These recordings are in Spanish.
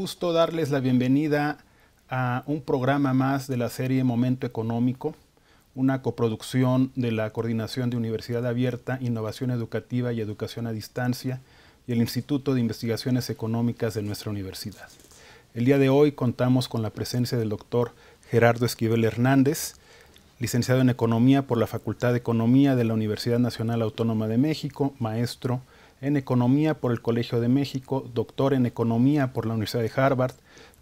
gusto darles la bienvenida a un programa más de la serie Momento Económico, una coproducción de la Coordinación de Universidad Abierta, Innovación Educativa y Educación a Distancia y el Instituto de Investigaciones Económicas de nuestra universidad. El día de hoy contamos con la presencia del doctor Gerardo Esquivel Hernández, licenciado en Economía por la Facultad de Economía de la Universidad Nacional Autónoma de México, maestro en Economía por el Colegio de México, doctor en Economía por la Universidad de Harvard,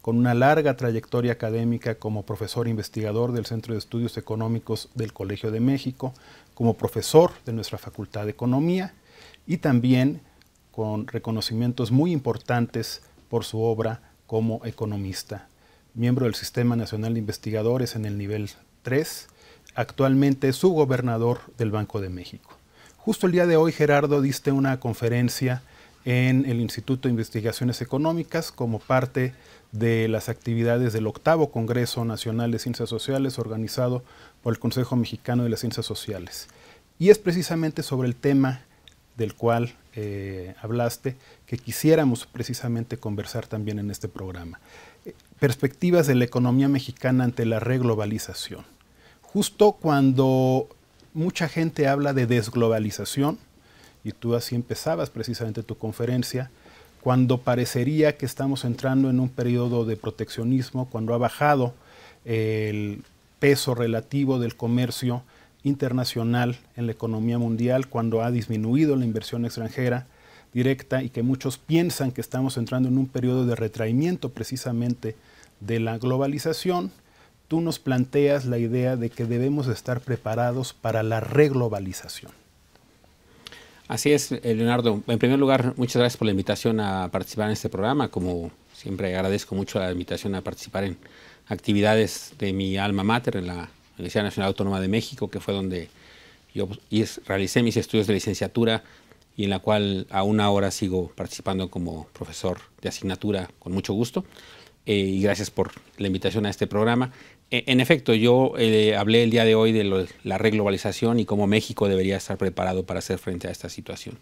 con una larga trayectoria académica como profesor investigador del Centro de Estudios Económicos del Colegio de México, como profesor de nuestra Facultad de Economía y también con reconocimientos muy importantes por su obra como economista. Miembro del Sistema Nacional de Investigadores en el nivel 3, actualmente subgobernador del Banco de México. Justo el día de hoy, Gerardo, diste una conferencia en el Instituto de Investigaciones Económicas como parte de las actividades del octavo Congreso Nacional de Ciencias Sociales organizado por el Consejo Mexicano de las Ciencias Sociales. Y es precisamente sobre el tema del cual eh, hablaste que quisiéramos precisamente conversar también en este programa. Perspectivas de la economía mexicana ante la reglobalización. Justo cuando mucha gente habla de desglobalización, y tú así empezabas precisamente tu conferencia, cuando parecería que estamos entrando en un periodo de proteccionismo, cuando ha bajado el peso relativo del comercio internacional en la economía mundial, cuando ha disminuido la inversión extranjera directa y que muchos piensan que estamos entrando en un periodo de retraimiento precisamente de la globalización tú nos planteas la idea de que debemos estar preparados para la reglobalización. Así es, eh, Leonardo. En primer lugar, muchas gracias por la invitación a participar en este programa. Como siempre, agradezco mucho la invitación a participar en actividades de mi alma mater, en la Universidad Nacional Autónoma de México, que fue donde yo realicé mis estudios de licenciatura y en la cual aún ahora sigo participando como profesor de asignatura con mucho gusto. Eh, y gracias por la invitación a este programa. E, en efecto, yo eh, hablé el día de hoy de la reglobalización y cómo México debería estar preparado para hacer frente a esta situación.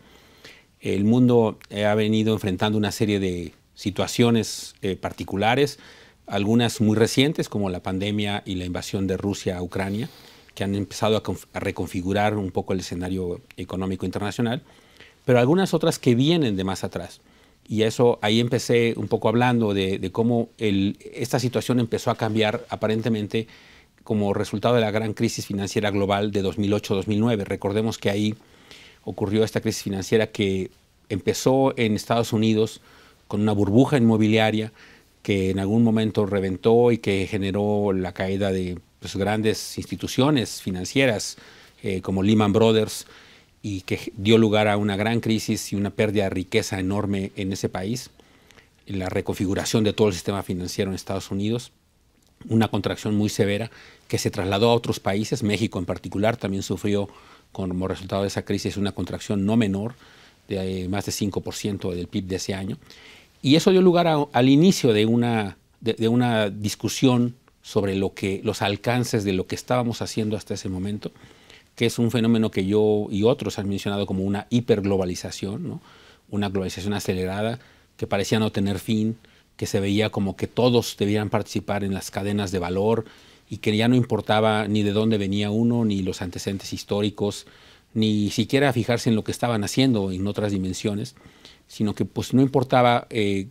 El mundo eh, ha venido enfrentando una serie de situaciones eh, particulares, algunas muy recientes como la pandemia y la invasión de Rusia a Ucrania, que han empezado a reconfigurar un poco el escenario económico internacional, pero algunas otras que vienen de más atrás. Y eso, ahí empecé un poco hablando de, cómo esta situación empezó a cambiar aparentemente como resultado de la gran crisis financiera global de 2008-2009. Recordemos que ahí ocurrió esta crisis financiera que empezó en Estados Unidos con una burbuja inmobiliaria que en algún momento reventó y que generó la caída de pues, grandes instituciones financieras eh, como Lehman Brothers, y que dio lugar a una gran crisis y una pérdida de riqueza enorme en ese país, la reconfiguración de todo el sistema financiero en Estados Unidos, una contracción muy severa que se trasladó a otros países, México en particular también sufrió como resultado de esa crisis una contracción no menor de eh, más de 5% del PIB de ese año, y eso dio lugar al inicio de una, de una discusión sobre lo que, los alcances de lo que estábamos haciendo hasta ese momento que es un fenómeno que yo y otros han mencionado como una hiperglobalización, ¿no? una globalización acelerada que parecía no tener fin, que se veía como que todos debían participar en las cadenas de valor y que ya no importaba ni de dónde venía uno, ni los antecedentes históricos, ni siquiera fijarse en lo que estaban haciendo en otras dimensiones, sino que pues no importaba eh,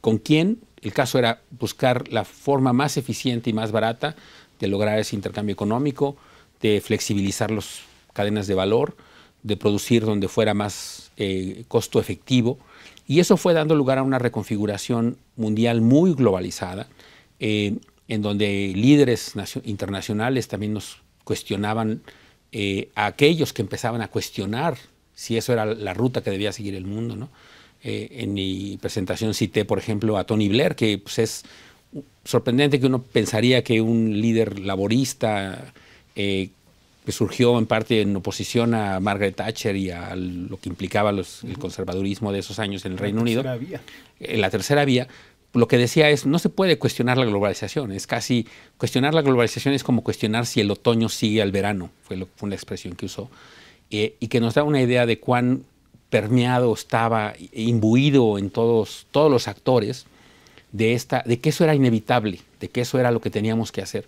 con quién, el caso era buscar la forma más eficiente y más barata de lograr ese intercambio económico, de flexibilizar las cadenas de valor, de producir donde fuera más eh, costo efectivo. Y eso fue dando lugar a una reconfiguración mundial muy globalizada, eh, en donde líderes internacionales también nos cuestionaban eh, a aquellos que empezaban a cuestionar si eso era la ruta que debía seguir el mundo. ¿no? en mi presentación cité, por ejemplo, a Tony Blair, que pues, es sorprendente que uno pensaría que un líder laborista que eh, pues, surgió en parte en oposición a Margaret Thatcher y a lo que implicaba el conservadurismo de esos años en el Reino Unido. En eh, la tercera vía. Lo que decía es, no se puede cuestionar la globalización, es casi, cuestionar la globalización es como cuestionar si el otoño sigue al verano, fue, una expresión que usó, eh, y que nos da una idea de cuán permeado estaba, e imbuido en todos, todos los actores de, esta, de que eso era inevitable, de que eso era lo que teníamos que hacer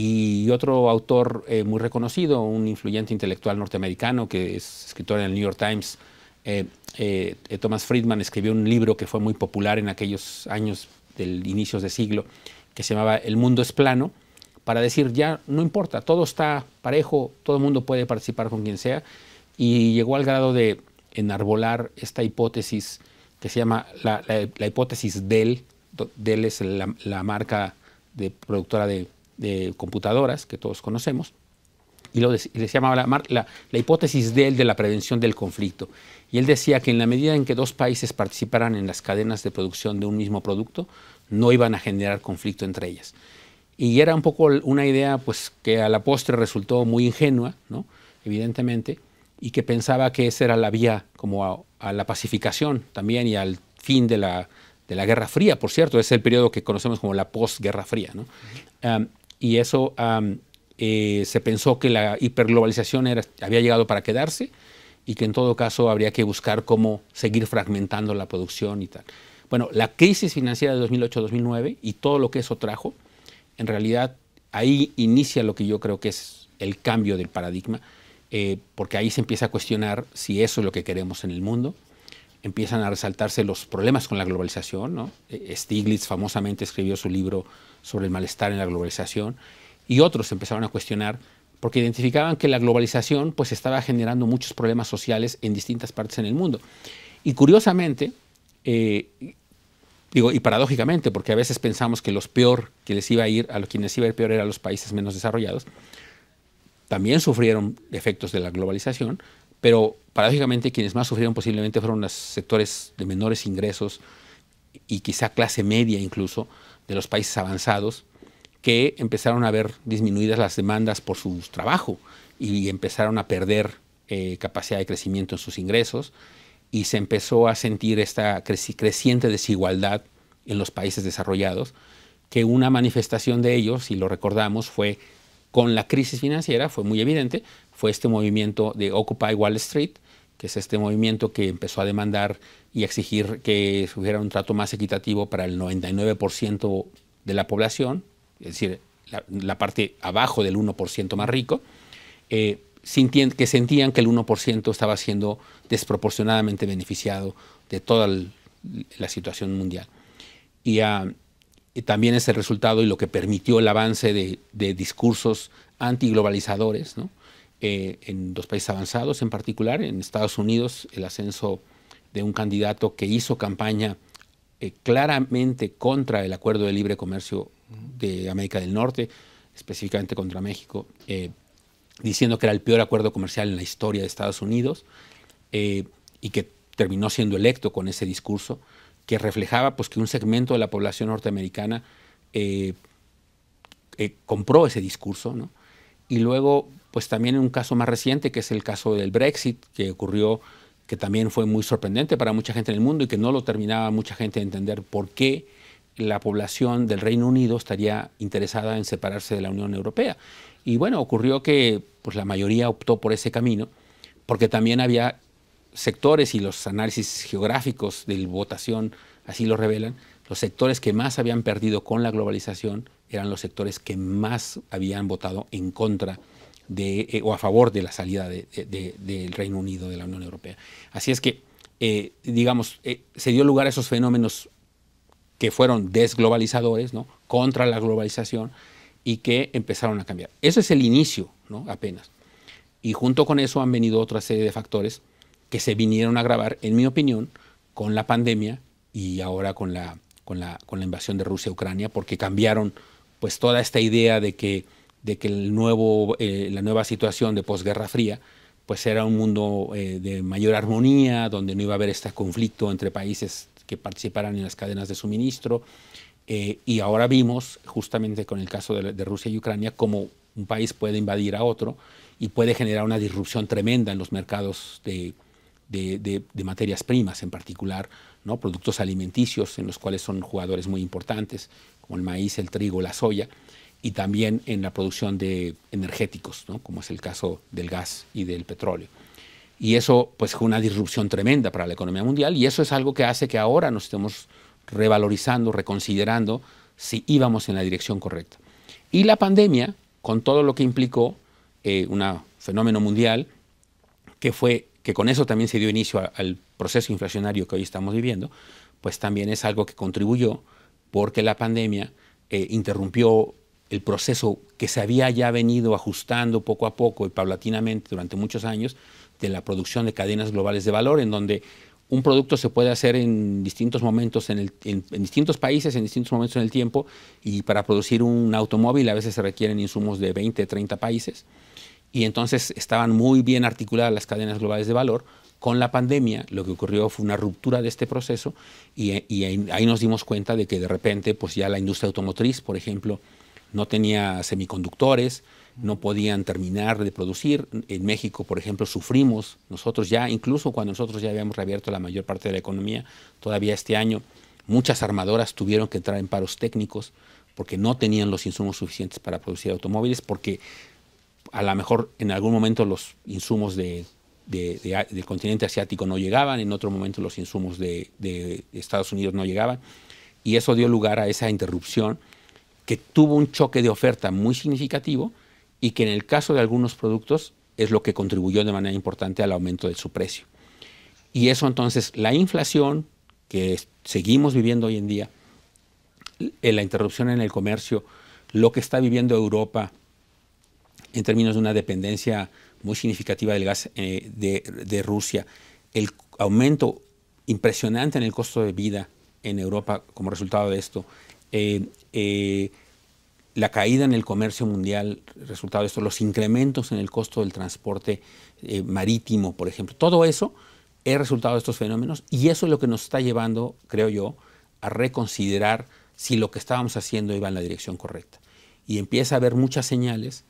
y otro autor eh, muy reconocido, un influyente intelectual norteamericano que es escritor en el New York Times, eh, eh, Thomas Friedman, escribió un libro que fue muy popular en aquellos años del inicios de siglo, que se llamaba El mundo es plano, para decir ya no importa, todo está parejo, todo el mundo puede participar con quien sea, y llegó al grado de enarbolar esta hipótesis que se llama la, hipótesis Dell, Dell es la, la marca de productora de de computadoras que todos conocemos, y, lo llamaba la, la, hipótesis de él de la prevención del conflicto. Y él decía que en la medida en que dos países participaran en las cadenas de producción de un mismo producto, no iban a generar conflicto entre ellas. Y era un poco una idea pues, que a la postre resultó muy ingenua, ¿no? evidentemente, y que pensaba que esa era la vía como a, la pacificación también y al fin de la, de la Guerra Fría, por cierto, es el periodo que conocemos como la posguerra fría. ¿no? y eso eh, se pensó que la hiperglobalización había llegado para quedarse y que en todo caso habría que buscar cómo seguir fragmentando la producción y tal. Bueno, la crisis financiera de 2008-2009 y todo lo que eso trajo, en realidad ahí inicia lo que yo creo que es el cambio del paradigma, eh, porque ahí se empieza a cuestionar si eso es lo que queremos en el mundo, empiezan a resaltarse los problemas con la globalización. Eh, Stiglitz famosamente escribió su libro sobre el malestar en la globalización, y otros empezaron a cuestionar porque identificaban que la globalización pues estaba generando muchos problemas sociales en distintas partes en el mundo. Y curiosamente, eh, digo, y paradójicamente, porque a veces pensamos que los peor que les iba a ir, a los quienes iba a ir peor eran los países menos desarrollados, también sufrieron efectos de la globalización, pero paradójicamente quienes más sufrieron posiblemente fueron los sectores de menores ingresos y quizá clase media incluso, de los países avanzados que empezaron a ver disminuidas las demandas por su trabajo y empezaron a perder eh, capacidad de crecimiento en sus ingresos y se empezó a sentir esta creciente desigualdad en los países desarrollados, que una manifestación de ellos, si lo recordamos, fue con la crisis financiera, fue muy evidente, fue este movimiento de Occupy Wall Street, que es este movimiento que empezó a demandar y exigir que hubiera un trato más equitativo para el 99% de la población, es decir, la, parte abajo del 1% más rico, eh, que sentían que el 1% estaba siendo desproporcionadamente beneficiado de toda la situación mundial. Ah, y, también es el resultado y lo que permitió el avance de, discursos antiglobalizadores, eh, en los países avanzados en particular, en Estados Unidos el ascenso de un candidato que hizo campaña eh, claramente contra el acuerdo de libre comercio de América del Norte, específicamente contra México, eh, diciendo que era el peor acuerdo comercial en la historia de Estados Unidos eh, y que terminó siendo electo con ese discurso que reflejaba pues, que un segmento de la población norteamericana compró ese discurso. ¿no? Y luego, pues también en un caso más reciente, que es el caso del Brexit, que ocurrió que también fue muy sorprendente para mucha gente en el mundo y que no lo terminaba mucha gente de entender por qué la población del Reino Unido estaría interesada en separarse de la Unión Europea. Y bueno, ocurrió que pues, la mayoría optó por ese camino, porque también había sectores, y los análisis geográficos de votación así lo revelan, los sectores que más habían perdido con la globalización eran los sectores que más habían votado en contra eh, o a favor de la salida del Reino Unido de la Unión Europea. Así es que, eh, digamos, eh, se dio lugar a esos fenómenos que fueron desglobalizadores, ¿no? contra la globalización, y que empezaron a cambiar. Eso es el inicio, ¿no? apenas. Y junto con eso han venido otra serie de factores que se vinieron a grabar, en mi opinión, con la pandemia y ahora con la, con la, con la invasión de Rusia a Ucrania, porque cambiaron pues toda esta idea de que de que el nuevo, eh, la nueva situación de posguerra fría pues era un mundo eh, de mayor armonía, donde no iba a haber este conflicto entre países que participaran en las cadenas de suministro. Eh, y ahora vimos, justamente con el caso de, Rusia y Ucrania, cómo un país puede invadir a otro y puede generar una disrupción tremenda en los mercados de, materias primas en particular, ¿no? productos alimenticios en los cuales son jugadores muy importantes, como el maíz, el trigo, la soya y también en la producción de energéticos, como es el caso del gas y del petróleo. Y eso pues, fue una disrupción tremenda para la economía mundial y eso es algo que hace que ahora nos estemos revalorizando, reconsiderando si íbamos en la dirección correcta. Y la pandemia, con todo lo que implicó, eh, un fenómeno mundial, que fue que con eso también se dio inicio al proceso inflacionario que hoy estamos viviendo, pues también es algo que contribuyó porque la pandemia eh, interrumpió el proceso que se había ya venido ajustando poco a poco y paulatinamente durante muchos años de la producción de cadenas globales de valor, en donde un producto se puede hacer en distintos momentos, en, distintos países, en distintos momentos en el tiempo, y para producir un automóvil a veces se requieren insumos de 20, 30 países, y entonces estaban muy bien articuladas las cadenas globales de valor. Con la pandemia lo que ocurrió fue una ruptura de este proceso y, ahí, ahí nos dimos cuenta de que de repente pues ya la industria automotriz, por ejemplo, no tenía semiconductores, no podían terminar de producir. En México, por ejemplo, sufrimos nosotros ya, incluso cuando nosotros ya habíamos reabierto la mayor parte de la economía, todavía este año muchas armadoras tuvieron que entrar en paros técnicos porque no tenían los insumos suficientes para producir automóviles, porque a lo mejor en algún momento los insumos del continente asiático no llegaban, en otro momento los insumos de Estados Unidos no llegaban, y eso dio lugar a esa interrupción que tuvo un choque de oferta muy significativo y que en el caso de algunos productos es lo que contribuyó de manera importante al aumento de su precio. Y eso entonces, la inflación que seguimos viviendo hoy en día, eh, la interrupción en el comercio, lo que está viviendo Europa en términos de una dependencia muy significativa del gas eh, de, de Rusia, el aumento impresionante en el costo de vida en Europa como resultado de esto, eh, eh, la caída en el comercio mundial, resultado de esto, los incrementos en el costo del transporte eh, marítimo, por ejemplo, todo eso es resultado de estos fenómenos y eso es lo que nos está llevando, creo yo, a reconsiderar si lo que estábamos haciendo iba en la dirección correcta. Y empieza a haber muchas señales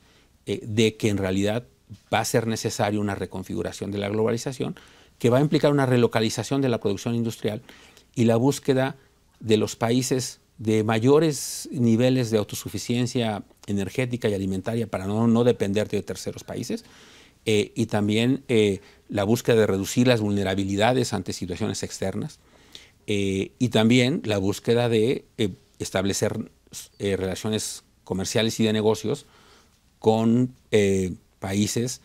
de que en realidad va a ser necesaria una reconfiguración de la globalización que va a implicar una relocalización de la producción industrial y la búsqueda de los países de mayores niveles de autosuficiencia energética y alimentaria para no, no depender de terceros países eh, y también eh, la búsqueda de reducir las vulnerabilidades ante situaciones externas eh, y también la búsqueda de establecer relaciones comerciales y de negocios con países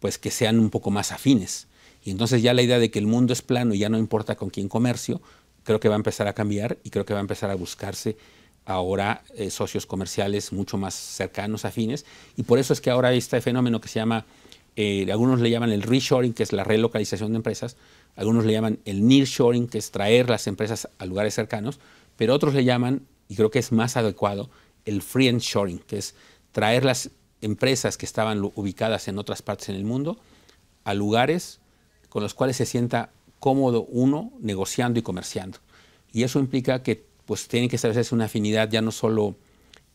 pues, que sean un poco más afines. Y entonces ya la idea de que el mundo es plano y ya no importa con quién comercio, creo que va a empezar a cambiar y creo que va a empezar a buscarse ahora eh, socios comerciales mucho más cercanos, afines, y por eso es que ahora hay este fenómeno que se llama, eh, algunos le llaman el reshoring, que es la relocalización de empresas, algunos le llaman el nearshoring, que es traer las empresas a lugares cercanos, pero otros le llaman, y creo que es más adecuado, el free and shoring, que es traer las empresas que estaban ubicadas en otras partes en el mundo a lugares con los cuales se sienta cómodo uno negociando y comerciando. Y eso implica que pues tiene que establecerse una afinidad ya no solo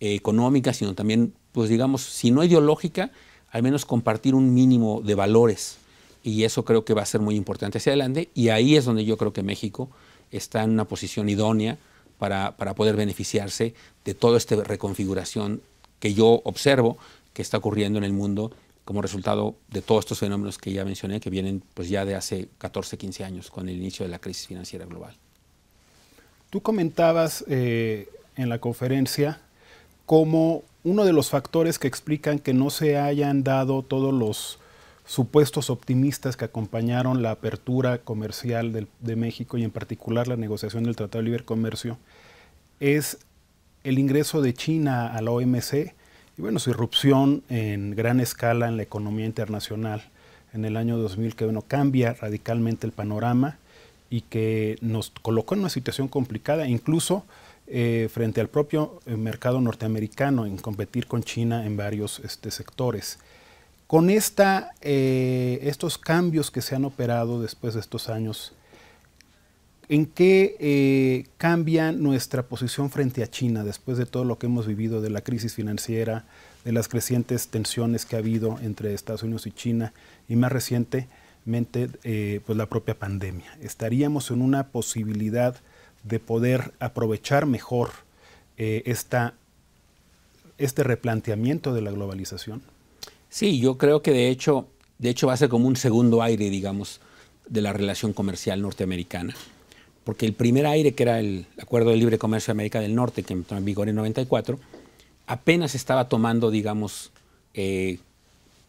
eh, económica, sino también, pues digamos, si no ideológica, al menos compartir un mínimo de valores. Y eso creo que va a ser muy importante hacia adelante. Y ahí es donde yo creo que México está en una posición idónea para, para poder beneficiarse de toda esta reconfiguración que yo observo que está ocurriendo en el mundo como resultado de todos estos fenómenos que ya mencioné, que vienen pues ya de hace 14, 15 años con el inicio de la crisis financiera global. Tú comentabas eh, en la conferencia como uno de los factores que explican que no se hayan dado todos los supuestos optimistas que acompañaron la apertura comercial de, de México y en particular la negociación del Tratado de Libre Comercio es el ingreso de China a la OMC y bueno, su irrupción en gran escala en la economía internacional en el año 2000, que bueno, cambia radicalmente el panorama y que nos colocó en una situación complicada, incluso eh, frente al propio eh, mercado norteamericano, en competir con China en varios este, sectores. Con esta, eh, estos cambios que se han operado después de estos años ¿En qué eh, cambia nuestra posición frente a China después de todo lo que hemos vivido de la crisis financiera, de las crecientes tensiones que ha habido entre Estados Unidos y China y más recientemente eh, pues la propia pandemia? ¿Estaríamos en una posibilidad de poder aprovechar mejor eh, esta, este replanteamiento de la globalización? Sí, yo creo que de hecho, de hecho va a ser como un segundo aire, digamos, de la relación comercial norteamericana porque el primer aire, que era el Acuerdo de Libre Comercio de América del Norte, que entró en vigor en 94, apenas estaba tomando, digamos, eh,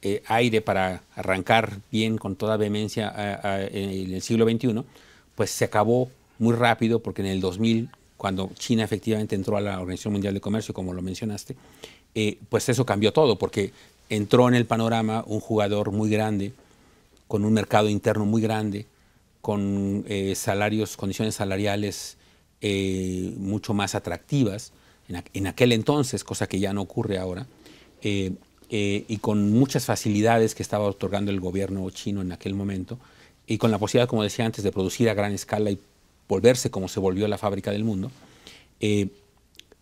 eh, aire para arrancar bien con toda vehemencia en el siglo XXI, pues se acabó muy rápido, porque en el 2000, cuando China efectivamente entró a la Organización Mundial de Comercio, como lo mencionaste, eh, pues eso cambió todo, porque entró en el panorama un jugador muy grande, con un mercado interno muy grande, con eh, salarios, condiciones salariales eh, mucho más atractivas en, aquel entonces, cosa que ya no ocurre ahora, eh, y con muchas facilidades que estaba otorgando el gobierno chino en aquel momento, y con la posibilidad, como decía antes, de producir a gran escala y volverse como se volvió la fábrica del mundo,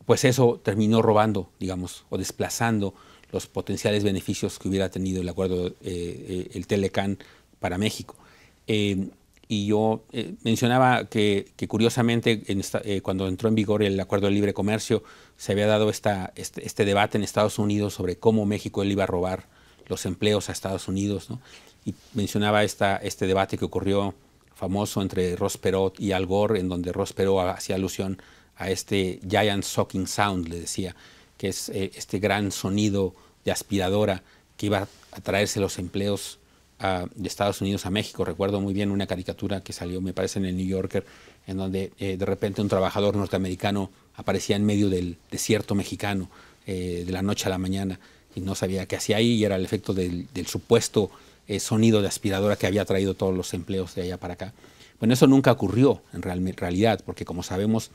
pues eso terminó robando, digamos, o desplazando los potenciales beneficios que hubiera tenido el acuerdo, el Telecán para México y yo eh, mencionaba que, curiosamente eh, cuando entró en vigor el acuerdo de libre comercio se había dado esta, este, este, debate en Estados Unidos sobre cómo México él iba a robar los empleos a Estados Unidos ¿no? y mencionaba esta, este debate que ocurrió famoso entre Ross Perot y Al Gore en donde Ross Perot hacía alusión a este giant sucking sound le decía que es eh, este gran sonido de aspiradora que iba a traerse los empleos de Estados Unidos a México. Recuerdo muy bien una caricatura que salió, me parece, en el New Yorker, en donde eh, de repente un trabajador norteamericano aparecía en medio del desierto mexicano eh, de la noche a la mañana y no sabía qué hacía ahí y era el efecto del, supuesto eh, sonido de aspiradora que había traído todos los empleos de allá para acá. Bueno, eso nunca ocurrió en realidad, porque como sabemos,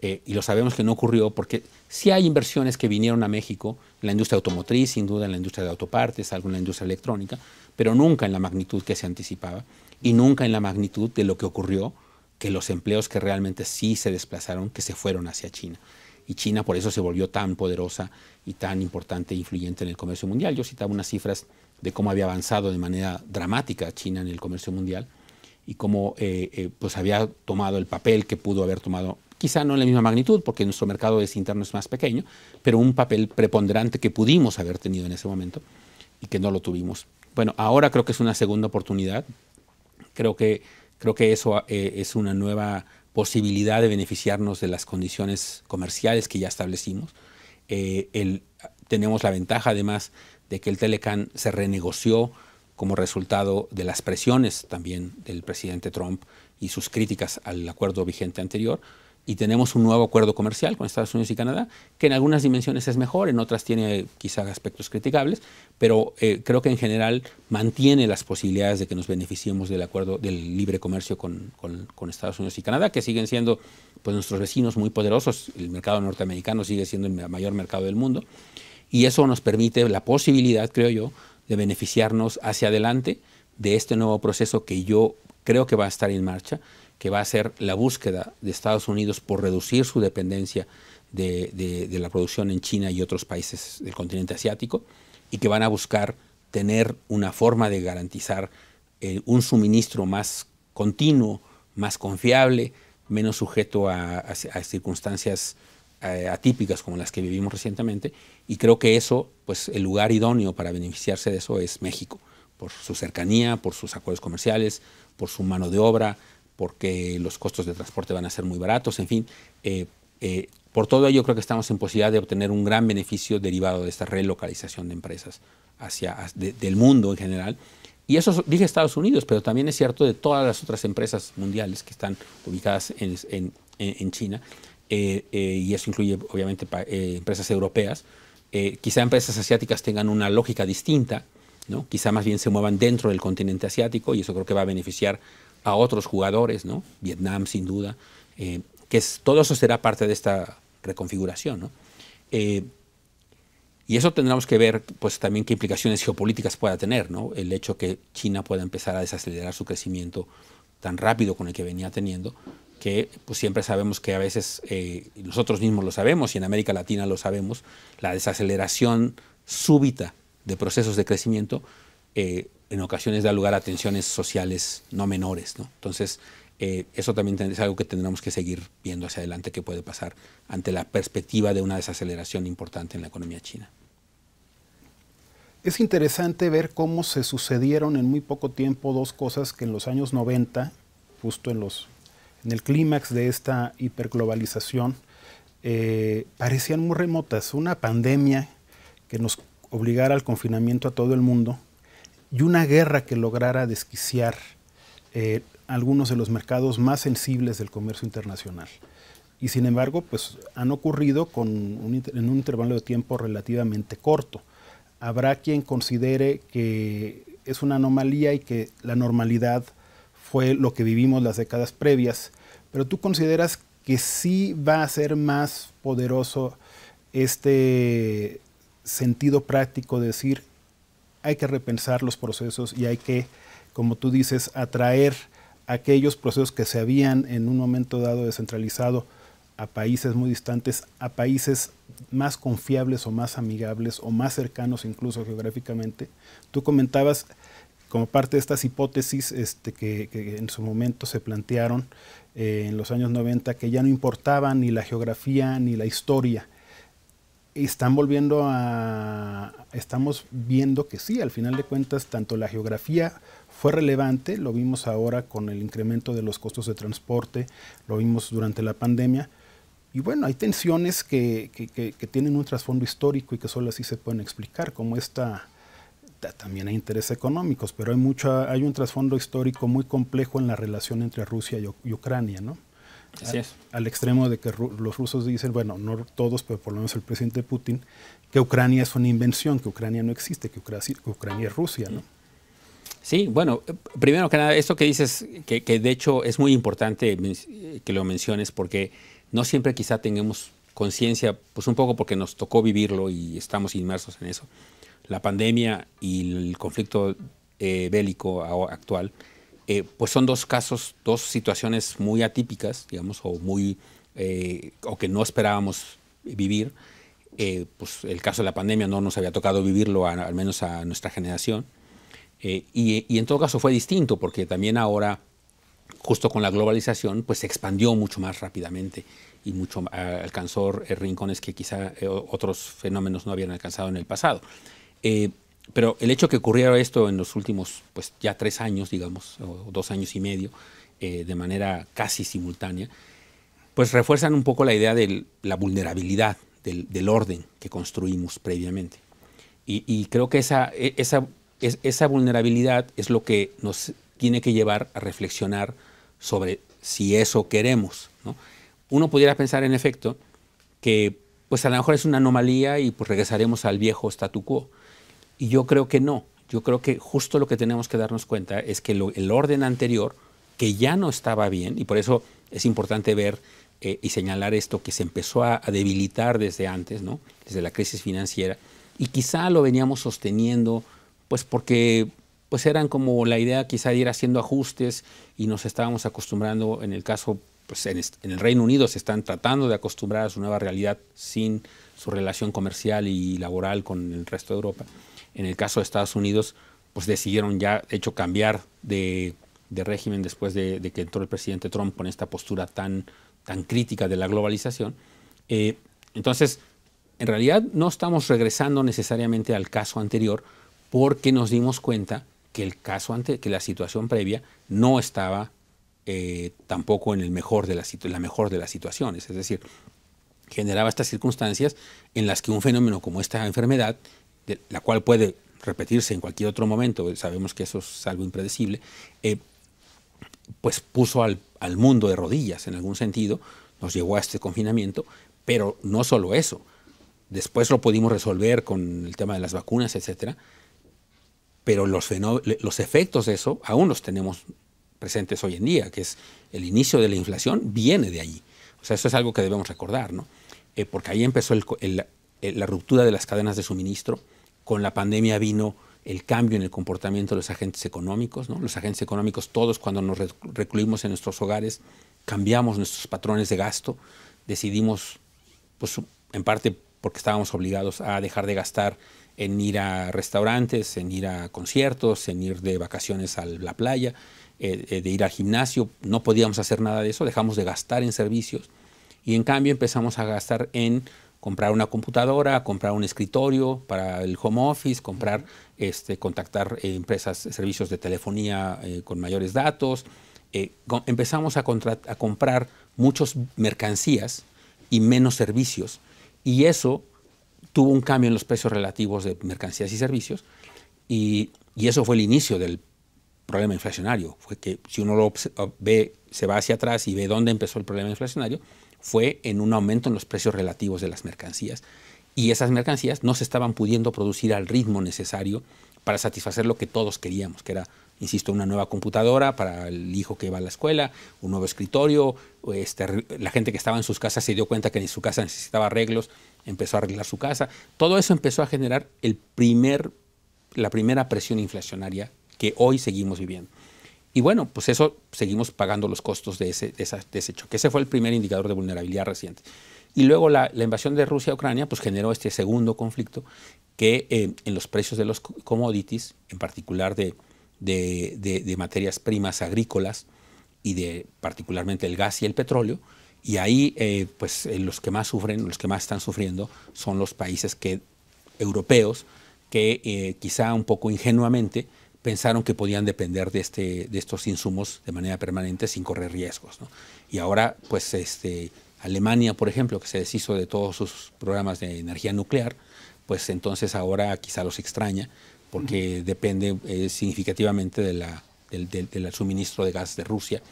eh, y lo sabemos que no ocurrió porque sí hay inversiones que vinieron a México, la industria automotriz, sin duda, en la industria de autopartes, algo en la industria electrónica, pero nunca en la magnitud que se anticipaba y nunca en la magnitud de lo que ocurrió, que los empleos que realmente sí se desplazaron, que se fueron hacia China. Y China por eso se volvió tan poderosa y tan importante e influyente en el comercio mundial. Yo citaba unas cifras de cómo había avanzado de manera dramática China en el comercio mundial y cómo eh, eh, pues había tomado el papel que pudo haber tomado quizá no en la misma magnitud, porque nuestro mercado interno es más pequeño, pero un papel preponderante que pudimos haber tenido en ese momento y que no lo tuvimos. Bueno, ahora creo que es una segunda oportunidad, creo que, creo que eso eh, es una nueva posibilidad de beneficiarnos de las condiciones comerciales que ya establecimos. Eh, tenemos la ventaja además de que el Telecan se renegoció como resultado de las presiones también del presidente Trump y sus críticas al acuerdo vigente anterior y tenemos un nuevo acuerdo comercial con Estados Unidos y Canadá, que en algunas dimensiones es mejor, en otras tiene quizás aspectos criticables, pero eh, creo que en general mantiene las posibilidades de que nos beneficiemos del acuerdo del libre comercio con, con, Estados Unidos y Canadá, que siguen siendo pues, nuestros vecinos muy poderosos, el mercado norteamericano sigue siendo el mayor mercado del mundo, y eso nos permite la posibilidad, creo yo, de beneficiarnos hacia adelante de este nuevo proceso que yo creo que va a estar en marcha que va a ser la búsqueda de Estados Unidos por reducir su dependencia de, la producción en China y otros países del continente asiático y que van a buscar tener una forma de garantizar eh, un suministro más continuo, más confiable, menos sujeto a, circunstancias eh, atípicas como las que vivimos recientemente. Y creo que eso, pues el lugar idóneo para beneficiarse de eso es México, por su cercanía, por sus acuerdos comerciales, por su mano de obra, porque los costos de transporte van a ser muy baratos, en fin. Eh, eh, por todo ello creo que estamos en posibilidad de obtener un gran beneficio derivado de esta relocalización de empresas hacia del mundo en general. Y eso dije Estados Unidos, pero también es cierto de todas las otras empresas mundiales que están ubicadas en, China, eh, y eso incluye obviamente empresas europeas. quizá empresas asiáticas tengan una lógica distinta, ¿no? quizá más bien se muevan dentro del continente asiático, y eso creo que va a beneficiar a otros jugadores, Vietnam sin duda, eh, que todo eso será parte de esta reconfiguración. Eh, y eso tendremos que ver pues, también qué implicaciones geopolíticas pueda tener, el hecho que China pueda empezar a desacelerar su crecimiento tan rápido con el que venía teniendo, que pues, siempre sabemos que a veces, eh, nosotros mismos lo sabemos y en América Latina lo sabemos, la desaceleración súbita de procesos de crecimiento en ocasiones da lugar a tensiones sociales no menores. Entonces, eh, eso también es algo que tendremos que seguir viendo hacia adelante que puede pasar ante la perspectiva de una desaceleración importante en la economía china. Es interesante ver cómo se sucedieron en muy poco tiempo dos cosas que en los años 90, justo en, los, en el clímax de esta hiperglobalización, eh, parecían muy remotas. Una pandemia que nos obligara al confinamiento a todo el mundo, y una guerra que lograra desquiciar eh, algunos de los mercados más sensibles del comercio internacional. Y sin embargo, pues han ocurrido con en un intervalo de tiempo relativamente corto. Habrá quien considere que es una anomalía y que la normalidad fue lo que vivimos las décadas previas, pero tú consideras que sí va a ser más poderoso este sentido práctico de decir hay que repensar los procesos y hay que, como tú dices, atraer aquellos procesos que se habían en un momento dado descentralizado a países muy distantes, a países más confiables o más amigables o más cercanos incluso geográficamente. Tú comentabas como parte de estas hipótesis este, que, en su momento se plantearon eh, en los años 90 que ya no importaba ni la geografía ni la historia, están volviendo a... Estamos viendo que sí, al final de cuentas, tanto la geografía fue relevante, lo vimos ahora con el incremento de los costos de transporte, lo vimos durante la pandemia. Y bueno, hay tensiones que, tienen un trasfondo histórico y que solo así se pueden explicar, como esta también hay intereses económicos, pero hay mucho, hay un trasfondo histórico muy complejo en la relación entre Rusia y Ucrania, ¿no? Al, extremo de que los rusos dicen, bueno, no todos, pero por lo menos el presidente Putin, que Ucrania es una invención, que Ucrania no existe, que Ucrania, es Rusia, ¿no? Sí, bueno, primero que nada, esto que dices, que, de hecho es muy importante eh, que lo menciones, porque no siempre quizá tengamos conciencia, pues un poco porque nos tocó vivirlo y estamos inmersos en eso. La pandemia y el conflicto eh, bélico actual eh, pues son dos casos, dos situaciones muy atípicas, digamos, o muy eh, o que no esperábamos vivir. Eh, pues el caso de la pandemia no nos había tocado vivirlo, al menos a nuestra generación. Y, en todo caso fue distinto, porque también ahora, justo con la globalización, pues se expandió mucho más rápidamente y mucho alcanzó rincones que quizá otros fenómenos no habían alcanzado en el pasado pero el hecho que ocurriera esto en los últimos, pues ya tres años, digamos, o dos años y medio, eh, de manera casi simultánea, pues refuerzan un poco la idea de la vulnerabilidad del, orden que construimos previamente. Y, y creo que esa, e, esa, esa vulnerabilidad es lo que nos tiene que llevar a reflexionar sobre si eso queremos. ¿no? Uno pudiera pensar, en efecto, que pues a lo mejor es una anomalía y pues regresaremos al viejo statu quo. Y yo creo que no. Yo creo que justo lo que tenemos que darnos cuenta es que el orden anterior, que ya no estaba bien, y por eso es importante ver eh, y señalar esto, que se empezó a, debilitar desde antes, ¿no? desde la crisis financiera, y quizá lo veníamos sosteniendo, pues porque pues eran como la idea quizá de ir haciendo ajustes y nos estábamos acostumbrando, en el caso, pues en, en el Reino Unido se están tratando de acostumbrar a su nueva realidad sin su relación comercial y laboral con el resto de Europa. En el caso de Estados Unidos, pues decidieron ya, de hecho, cambiar de, régimen después de, que entró el presidente Trump con esta postura tan, tan crítica de la globalización. Eh, entonces, en realidad no estamos regresando necesariamente al caso anterior porque nos dimos cuenta que el caso ante, que la situación previa no estaba eh, tampoco en el mejor de la, la mejor de las situaciones. Es decir, generaba estas circunstancias en las que un fenómeno como esta enfermedad la cual puede repetirse en cualquier otro momento, sabemos que eso es algo impredecible, eh, pues puso al, mundo de rodillas en algún sentido, nos llevó a este confinamiento, pero no solo eso, después lo pudimos resolver con el tema de las vacunas, etcétera, pero los, los efectos de eso aún los tenemos presentes hoy en día, que es el inicio de la inflación viene de allí. O sea, eso es algo que debemos recordar, ¿no? Eh, porque ahí empezó la ruptura de las cadenas de suministro, con la pandemia vino el cambio en el comportamiento de los agentes económicos. Los agentes económicos, todos cuando nos recluimos en nuestros hogares, cambiamos nuestros patrones de gasto, decidimos, pues en parte porque estábamos obligados a dejar de gastar en ir a restaurantes, en ir a conciertos, en ir de vacaciones a la playa, eh, eh, de ir al gimnasio, no podíamos hacer nada de eso, dejamos de gastar en servicios y en cambio empezamos a gastar en comprar una computadora, comprar un escritorio para el home office, comprar, este, contactar eh, empresas, servicios de telefonía eh, con mayores datos. Eh, empezamos a, comprar muchas mercancías y menos servicios. Y eso tuvo un cambio en los precios relativos de mercancías y servicios. Y, y eso fue el inicio del problema inflacionario. Fue que si uno lo ve, se va hacia atrás y ve dónde empezó el problema inflacionario, fue en un aumento en los precios relativos de las mercancías y esas mercancías no se estaban pudiendo producir al ritmo necesario para satisfacer lo que todos queríamos, que era, insisto, una nueva computadora para el hijo que va a la escuela, un nuevo escritorio, este, la gente que estaba en sus casas se dio cuenta que en su casa necesitaba arreglos, empezó a arreglar su casa. Todo eso empezó a generar la primera presión inflacionaria que hoy seguimos viviendo. Y bueno, pues eso seguimos pagando los costos de ese, ese choque. Ese fue el primer indicador de vulnerabilidad reciente. Y luego la, invasión de Rusia a Ucrania pues generó este segundo conflicto que eh, en los precios de los commodities, en particular de, materias primas agrícolas y de particularmente el gas y el petróleo, y ahí, eh, pues eh, los que más sufren, los que más están sufriendo, son los países que, europeos que quizá un poco ingenuamente pensaron que podían depender de, este, de estos insumos de manera permanente sin correr riesgos. Y ahora, pues este, Alemania, por ejemplo, que se deshizo de todos sus programas de energía nuclear, pues entonces ahora quizá los extraña porque depende eh, significativamente del, suministro de gas de Rusia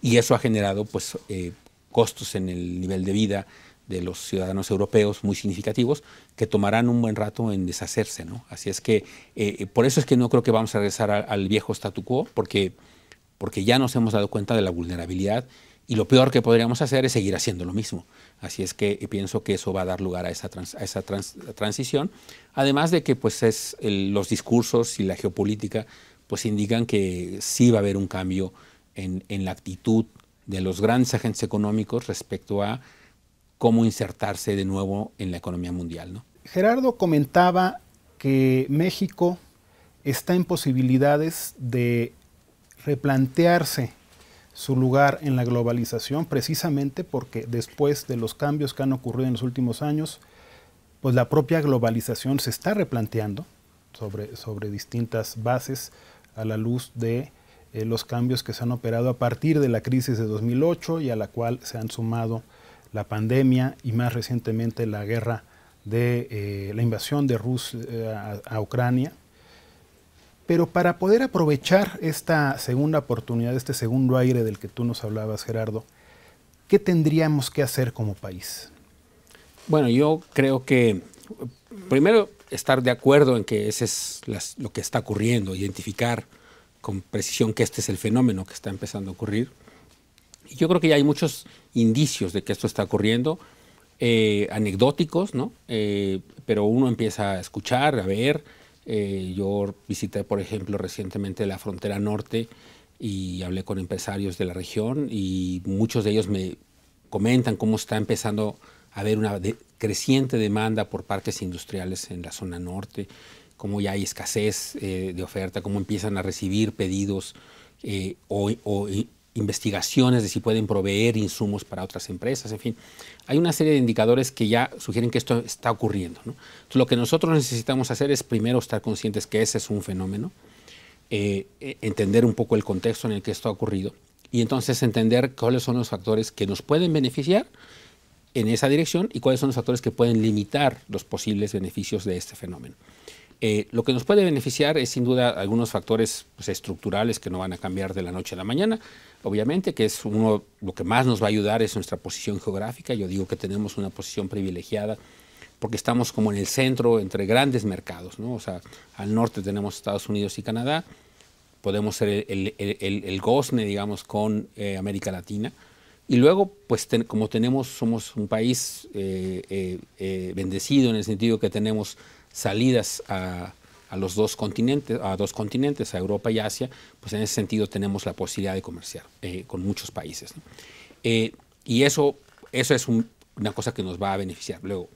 y eso ha generado pues eh, costos en el nivel de vida, de los ciudadanos europeos muy significativos que tomarán un buen rato en deshacerse. ¿no? Así es que eh, eh, por eso es que no creo que vamos a regresar al viejo statu quo, porque, porque ya nos hemos dado cuenta de la vulnerabilidad y lo peor que podríamos hacer es seguir haciendo lo mismo. Así es que eh, pienso que eso va a dar lugar a esa, esa transición, además de que pues, es los discursos y la geopolítica pues, indican que sí va a haber un cambio en, en la actitud de los grandes agentes económicos respecto a cómo insertarse de nuevo en la economía mundial. Gerardo comentaba que México está en posibilidades de replantearse su lugar en la globalización, precisamente porque después de los cambios que han ocurrido en los últimos años, pues la propia globalización se está replanteando sobre, sobre distintas bases a la luz de eh, los cambios que se han operado a partir de la crisis de 2008 y a la cual se han sumado la pandemia y más recientemente la guerra de eh, la invasión de Rusia eh, a, Ucrania. Pero para poder aprovechar esta segunda oportunidad, este segundo aire del que tú nos hablabas, Gerardo, ¿qué tendríamos que hacer como país? Bueno, yo creo que primero estar de acuerdo en que ese es lo que está ocurriendo, identificar con precisión que este es el fenómeno que está empezando a ocurrir yo creo que ya hay muchos indicios de que esto está ocurriendo, eh, anecdóticos, ¿no? Eh, pero uno empieza a escuchar, a ver. Eh, yo visité, por ejemplo, recientemente la frontera norte y hablé con empresarios de la región y muchos de ellos me comentan cómo está empezando a haber una creciente demanda por parques industriales en la zona norte, cómo ya hay escasez de oferta, cómo empiezan a recibir pedidos hoy... o, investigaciones de si pueden proveer insumos para otras empresas, en fin. Hay una serie de indicadores que ya sugieren que esto está ocurriendo. lo que nosotros necesitamos hacer es primero estar conscientes que ese es un fenómeno, eh, e, entender un poco el contexto en el que esto ha ocurrido y entonces entender cuáles son los factores que nos pueden beneficiar en esa dirección y cuáles son los factores que pueden limitar los posibles beneficios de este fenómeno. Eh, lo que nos puede beneficiar es sin duda algunos factores pues, estructurales que no van a cambiar de la noche a la mañana. Obviamente que es uno, lo que más nos va a ayudar es nuestra posición geográfica. Yo digo que tenemos una posición privilegiada porque estamos como en el centro entre grandes mercados. ¿no? O sea, al norte tenemos Estados Unidos y Canadá. Podemos ser el, el, gozne, digamos, con eh, América Latina. Y luego, pues como tenemos, somos un país eh, bendecido en el sentido que tenemos salidas a, los dos continentes, a dos continentes, a Europa y Asia, pues en ese sentido tenemos la posibilidad de comerciar eh, con muchos países. Eh, y eso, eso es una cosa que nos va a beneficiar. Luego,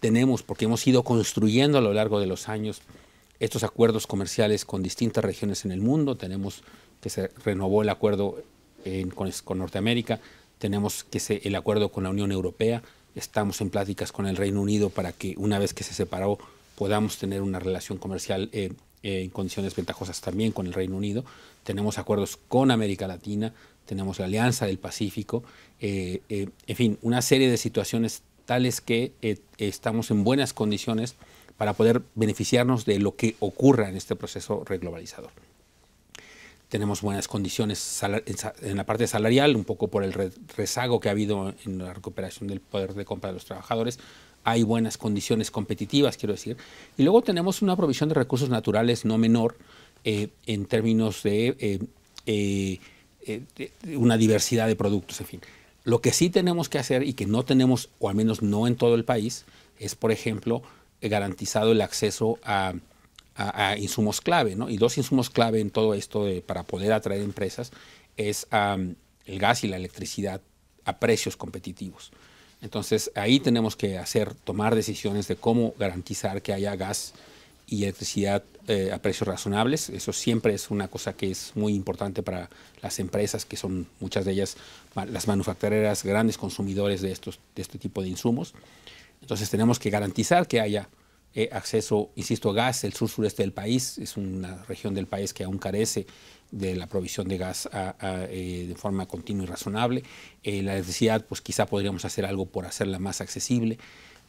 tenemos, porque hemos ido construyendo a lo largo de los años estos acuerdos comerciales con distintas regiones en el mundo, tenemos que se renovó el acuerdo con, con, Norteamérica, tenemos que se, el acuerdo con la Unión Europea, estamos en pláticas con el Reino Unido para que una vez que se separó podamos tener una relación comercial eh, eh, en condiciones ventajosas también con el Reino Unido. Tenemos acuerdos con América Latina, tenemos la Alianza del Pacífico, eh, en fin, una serie de situaciones tales que estamos en buenas condiciones para poder beneficiarnos de lo que ocurra en este proceso reglobalizador tenemos buenas condiciones en la parte salarial, un poco por el rezago que ha habido en la recuperación del poder de compra de los trabajadores, hay buenas condiciones competitivas, quiero decir. Y luego tenemos una provisión de recursos naturales no menor eh, en términos eh, eh, de, una diversidad de productos, en fin. Lo que sí tenemos que hacer y que no tenemos, o al menos no en todo el país, es, por ejemplo, garantizado el acceso a, insumos clave, ¿no? Y dos insumos clave en todo esto para poder atraer empresas es el gas y la electricidad a precios competitivos. Entonces ahí tenemos que hacer, tomar decisiones de cómo garantizar que haya gas y electricidad eh, a precios razonables. Eso siempre es una cosa que es muy importante para las empresas, que son muchas de ellas las manufactureras, grandes consumidores de, estos, de este tipo de insumos. Entonces tenemos que garantizar que haya eh, acceso, insisto, a gas. El sur sureste del país es una región del país que aún carece de la provisión de gas eh, de forma continua y razonable. Eh, la necesidad, pues quizá podríamos hacer algo por hacerla más accesible.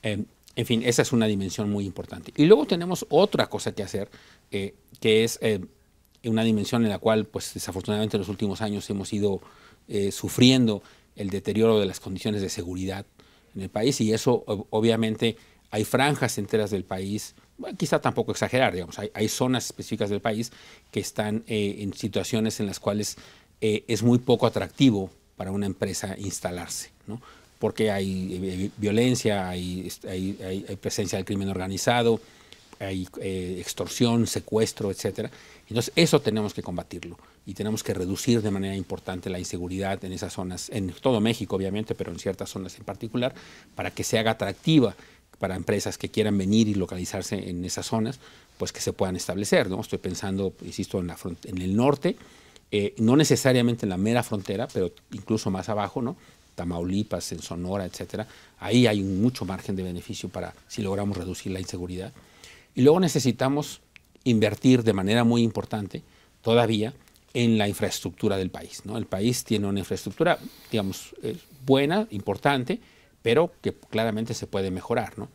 Em, en fin, esa es una dimensión muy importante. Y luego tenemos otra cosa que hacer, eh, que es em, una dimensión en la cual, pues desafortunadamente en los últimos años hemos ido sufriendo el deterioro de las condiciones de seguridad en el país y eso obviamente hay franjas enteras del país quizá tampoco exagerar, digamos, hay, zonas específicas del país que están eh, en situaciones en las cuales eh, es muy poco atractivo para una empresa instalarse, ¿no? porque hay eh, violencia, hay, presencia del crimen organizado, hay extorsión, secuestro, etcétera. Entonces eso tenemos que combatirlo y tenemos que reducir de manera importante la inseguridad en esas zonas, en todo México obviamente, pero en ciertas zonas en particular, para que se haga atractiva para empresas que quieran venir y localizarse en esas zonas, pues que se puedan establecer. ¿no? Estoy pensando, insisto, en, en el norte, eh, no necesariamente en la mera frontera, pero incluso más abajo, ¿no? Tamaulipas, en Sonora, etcétera. Ahí hay mucho margen de beneficio para si logramos reducir la inseguridad. Y luego necesitamos invertir de manera muy importante todavía en la infraestructura del país. ¿no? El país tiene una infraestructura, digamos, eh, buena, importante, pero que claramente se puede mejorar. ¿no?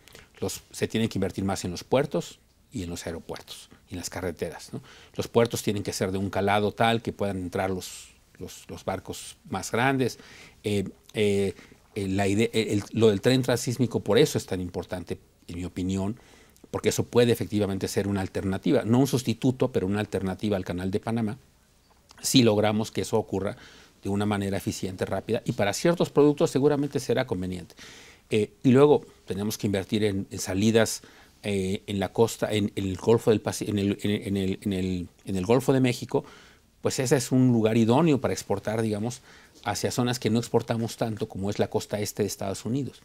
se tiene que invertir más en los puertos y en los aeropuertos y en las carreteras. Los puertos tienen que ser de un calado tal que puedan entrar los, los, barcos más grandes. Eh, eh, lo del tren transísmico por eso es tan importante, en mi opinión, porque eso puede efectivamente ser una alternativa, no un sustituto, pero una alternativa al canal de Panamá, si logramos que eso ocurra de una manera eficiente, rápida, y para ciertos productos seguramente será conveniente. Eh, y luego tenemos que invertir en, salidas eh, en la costa, en, el Golfo del en, el, Golfo de México, pues ese es un lugar idóneo para exportar, digamos, hacia zonas que no exportamos tanto como es la costa este de Estados Unidos.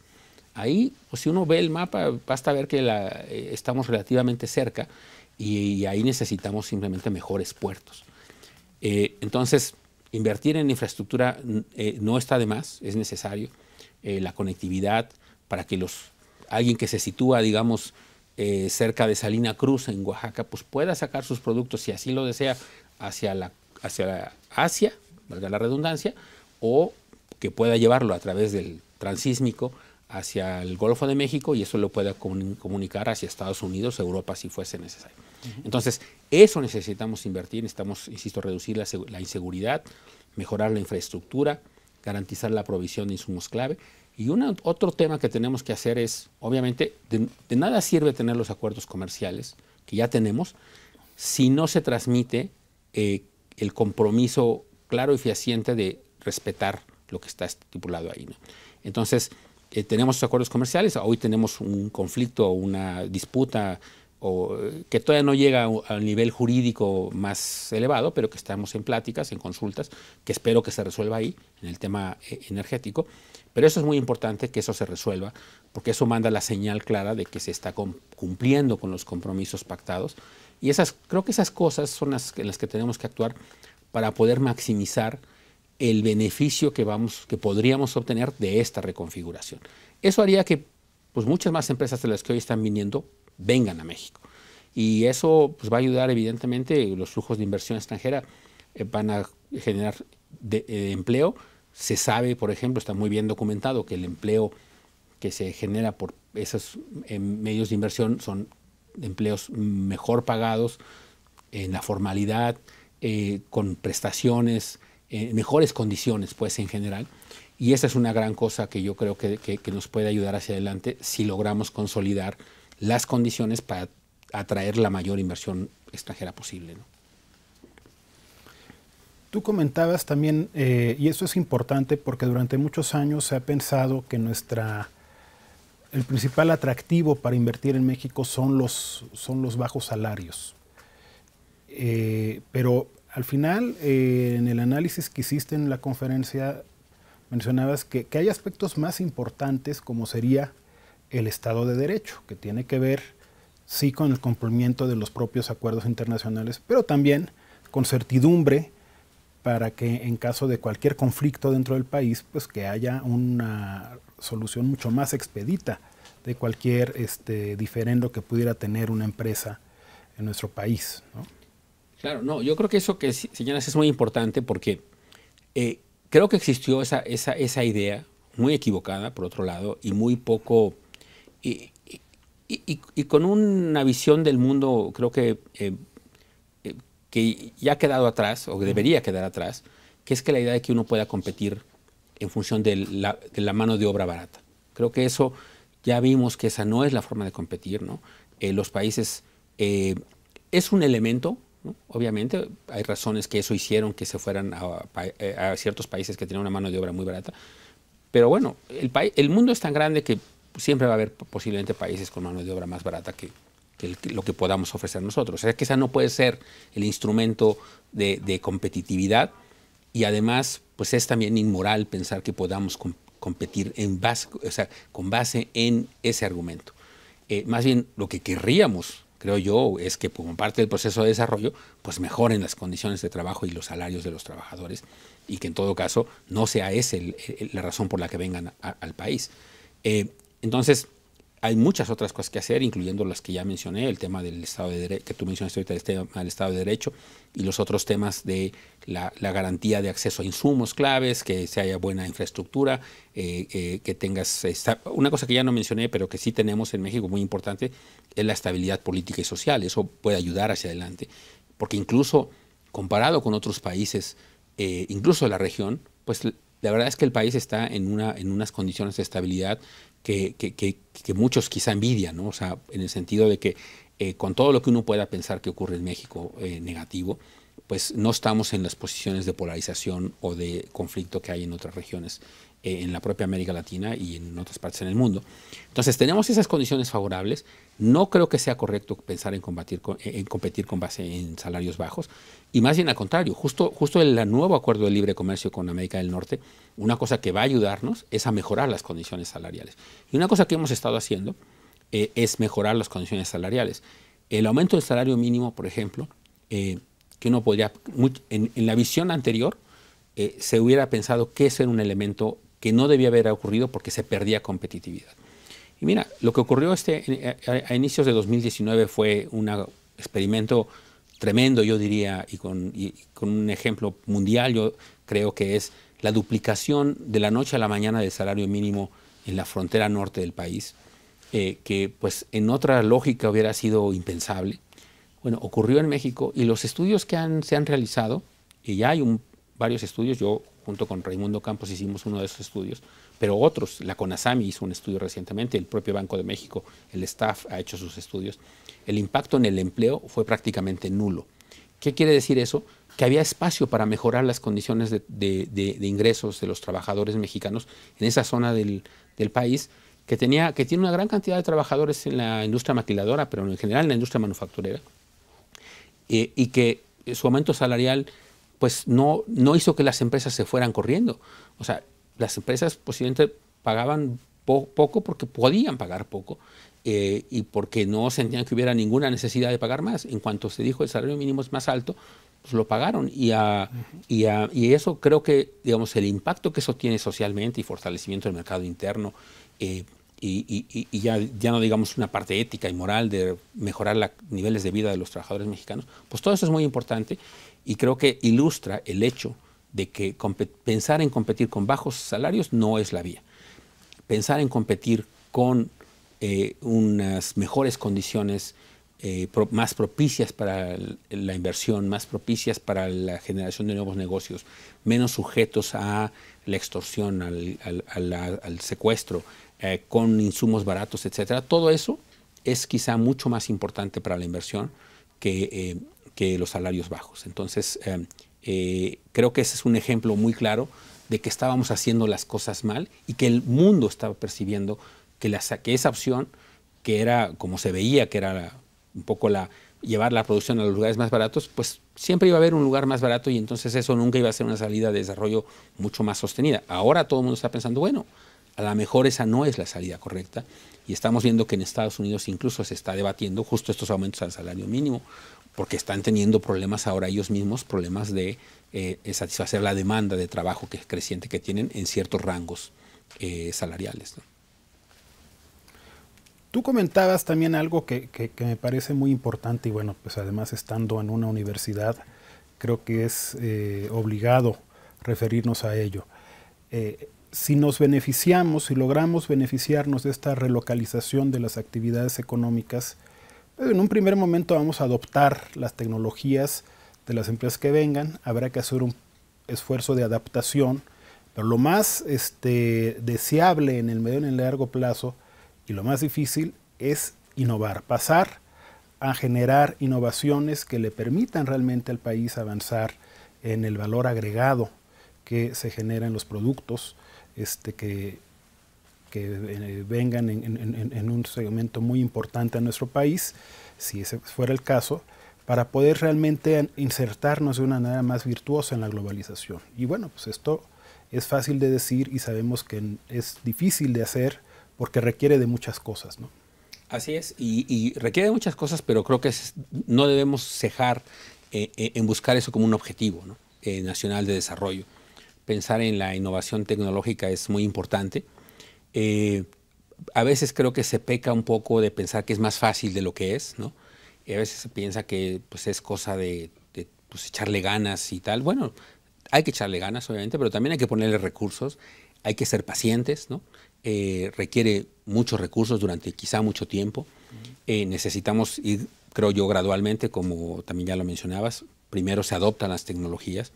Ahí, pues, si uno ve el mapa, basta ver que eh, estamos relativamente cerca y, ahí necesitamos simplemente mejores puertos. entonces, Invertir en infraestructura eh, no está de más, es necesario. Eh, la conectividad para que los, alguien que se sitúa, digamos, eh, cerca de Salina Cruz, en Oaxaca, pues pueda sacar sus productos, si así lo desea, hacia, la, hacia Asia, valga la redundancia, o que pueda llevarlo a través del transísmico hacia el Golfo de México y eso lo pueda comunicar hacia Estados Unidos, Europa, si fuese necesario. Entonces, eso necesitamos invertir, necesitamos, insisto, reducir la, inseguridad, mejorar la infraestructura, garantizar la provisión de insumos clave. Y un otro tema que tenemos que hacer es, obviamente, de, nada sirve tener los acuerdos comerciales que ya tenemos si no se transmite eh, el compromiso claro y fehaciente de respetar lo que está estipulado ahí. ¿no? Entonces, eh, tenemos acuerdos comerciales, hoy tenemos un conflicto, una disputa o, eh, que todavía no llega al nivel jurídico más elevado, pero que estamos en pláticas, en consultas, que espero que se resuelva ahí, en el tema eh, energético. Pero eso es muy importante que eso se resuelva, porque eso manda la señal clara de que se está cumpliendo con los compromisos pactados. Y esas, creo que esas cosas son las que tenemos que actuar para poder maximizar el beneficio que, vamos, que podríamos obtener de esta reconfiguración. Eso haría que pues, muchas más empresas de las que hoy están viniendo vengan a México. Y eso pues, va a ayudar evidentemente, los flujos de inversión extranjera eh, van a generar de, eh, empleo. Se sabe, por ejemplo, está muy bien documentado que el empleo que se genera por esos eh, medios de inversión son empleos mejor pagados, en la formalidad, con prestaciones, eh, mejores condiciones, pues en general. Y esa es una gran cosa que yo creo que, nos puede ayudar hacia adelante si logramos consolidar las condiciones para atraer la mayor inversión extranjera posible. Tú comentabas también, eh, y eso es importante porque durante muchos años se ha pensado que nuestra el principal atractivo para invertir en México son los, son los bajos salarios. Eh, pero al final, eh, en el análisis que hiciste en la conferencia, mencionabas que, que, hay aspectos más importantes como sería el Estado de Derecho, que tiene que ver, sí, con el cumplimiento de los propios acuerdos internacionales, pero también con certidumbre para que en caso de cualquier conflicto dentro del país, pues que haya una solución mucho más expedita de cualquier este, diferendo que pudiera tener una empresa en nuestro país. ¿no? Claro, no, yo creo que eso que señalas es muy importante porque eh, creo que existió esa, idea muy equivocada, por otro lado, y muy poco, y, y, con una visión del mundo creo que, eh, eh, que ya ha quedado atrás, o debería quedar atrás, que es que la idea de que uno pueda competir en función de la, de la mano de obra barata. Creo que eso ya vimos que esa no es la forma de competir, ¿no? los países es un elemento Obviamente hay razones que eso hicieron que se fueran eh, a, ciertos países que tenían una mano de obra muy barata, pero bueno, el, el mundo es tan grande que siempre va a haber posiblemente países con mano de obra más barata que, lo que podamos ofrecer nosotros. O sea, que esa no puede ser el instrumento de, competitividad y además pues es también inmoral pensar que podamos competir en con base en ese argumento. Eh, más bien lo que querríamos creo yo, es que como parte del proceso de desarrollo, pues mejoren las condiciones de trabajo y los salarios de los trabajadores y que en todo caso no sea esa la razón por la que vengan al país. Eh, entonces, hay muchas otras cosas que hacer, incluyendo las que ya mencioné, el tema del Estado de Derecho, que tú mencionaste ahorita, el tema del Estado de Derecho, y los otros temas de la, garantía de acceso a insumos claves, que se haya buena infraestructura, eh, eh, que tengas... una cosa que ya no mencioné, pero que sí tenemos en México muy importante, es la estabilidad política y social. Eso puede ayudar hacia adelante, porque incluso comparado con otros países, eh, incluso la región, pues la verdad es que el país está en, una, en unas condiciones de estabilidad que, muchos quizá envidian, O sea, en el sentido de que eh, con todo lo que uno pueda pensar que ocurre en México eh, negativo, pues no estamos en las posiciones de polarización o de conflicto que hay en otras regiones eh, en la propia América Latina y en otras partes en el mundo. Entonces tenemos esas condiciones favorables. No creo que sea correcto pensar en, combatir en competir con base en salarios bajos. Y más bien al contrario, justo, justo el nuevo acuerdo de libre comercio con América del Norte, una cosa que va a ayudarnos es a mejorar las condiciones salariales. Y una cosa que hemos estado haciendo eh, es mejorar las condiciones salariales. El aumento del salario mínimo, por ejemplo, eh, que uno podría, en, la visión anterior, se hubiera pensado que es un elemento que no debía haber ocurrido porque se perdía competitividad. Y mira, lo que ocurrió este, eh, a, inicios de 2019 fue un experimento tremendo, yo diría, y con, con, un ejemplo mundial, yo creo que es la duplicación de la noche a la mañana del salario mínimo en la frontera norte del país, eh, que pues en otra lógica hubiera sido impensable. Bueno, ocurrió en México y los estudios que han, se han realizado, y ya hay un, varios estudios, yo junto con Raimundo Campos hicimos uno de esos estudios, pero otros, la CONASAMI hizo un estudio recientemente, el propio Banco de México, el staff ha hecho sus estudios, el impacto en el empleo fue prácticamente nulo. ¿Qué quiere decir eso? que había espacio para mejorar las condiciones de, ingresos de los trabajadores mexicanos en esa zona del, país que, tenía, que tiene una gran cantidad de trabajadores en la industria maquiladora, pero en general en la industria manufacturera, eh, y que su aumento salarial pues no, no hizo que las empresas se fueran corriendo. O sea, las empresas posiblemente pagaban poco porque podían pagar poco eh, y porque no sentían que hubiera ninguna necesidad de pagar más. En cuanto se dijo el salario mínimo es más alto, pues lo pagaron. Y, y, eso creo que, digamos, el impacto que eso tiene socialmente y fortalecimiento del mercado interno. Eh, y, ya, ya no digamos una parte ética y moral de mejorar los niveles de vida de los trabajadores mexicanos, pues todo eso es muy importante y creo que ilustra el hecho de que pensar en competir con bajos salarios no es la vía. Pensar en competir con eh, unas mejores condiciones eh, más propicias para la inversión, más propicias para la generación de nuevos negocios, menos sujetos a la extorsión, al, secuestro, eh, con insumos baratos, etcétera. Todo eso es quizá mucho más importante para la inversión que que los salarios bajos. Entonces, eh, eh, creo que ese es un ejemplo muy claro de que estábamos haciendo las cosas mal y que el mundo estaba percibiendo que, que esa opción, que era como se veía, que era un poco la llevar la producción a los lugares más baratos, pues siempre iba a haber un lugar más barato y entonces eso nunca iba a ser una salida de desarrollo mucho más sostenida. Ahora todo el mundo está pensando, bueno, a lo mejor esa no es la salida correcta y estamos viendo que en Estados Unidos incluso se está debatiendo justo estos aumentos al salario mínimo porque están teniendo problemas ahora ellos mismos, problemas de eh, eh, satisfacer la demanda de trabajo que es creciente que tienen en ciertos rangos eh, salariales. Tú comentabas también algo que, me parece muy importante y bueno, pues además estando en una universidad, creo que es obligado referirnos a ello. si nos beneficiamos, si logramos beneficiarnos de esta relocalización de las actividades económicas, en un primer momento vamos a adoptar las tecnologías de las empresas que vengan, habrá que hacer un esfuerzo de adaptación, pero lo más este, deseable en el medio y en el largo plazo y lo más difícil es innovar, pasar a generar innovaciones que le permitan realmente al país avanzar en el valor agregado que se genera en los productos este, que que eh, vengan en, un segmento muy importante a nuestro país, si ese fuera el caso, para poder realmente insertarnos de una manera más virtuosa en la globalización. Y bueno, pues esto es fácil de decir y sabemos que es difícil de hacer porque requiere de muchas cosas, ¿no? Así es, y, requiere de muchas cosas, pero creo que no debemos cejar eh, eh, en buscar eso como un objetivo nacional de desarrollo. Pensar en la innovación tecnológica es muy importante, eh, a veces creo que se peca un poco de pensar que es más fácil de lo que es, ¿no? a veces se piensa que pues, es cosa de, pues, echarle ganas y tal. Bueno, hay que echarle ganas, obviamente, pero también hay que ponerle recursos, hay que ser pacientes, ¿no? Eh, requiere muchos recursos durante quizá mucho tiempo. Eh, necesitamos ir, creo yo, gradualmente, como también ya lo mencionabas. Primero se adoptan las tecnologías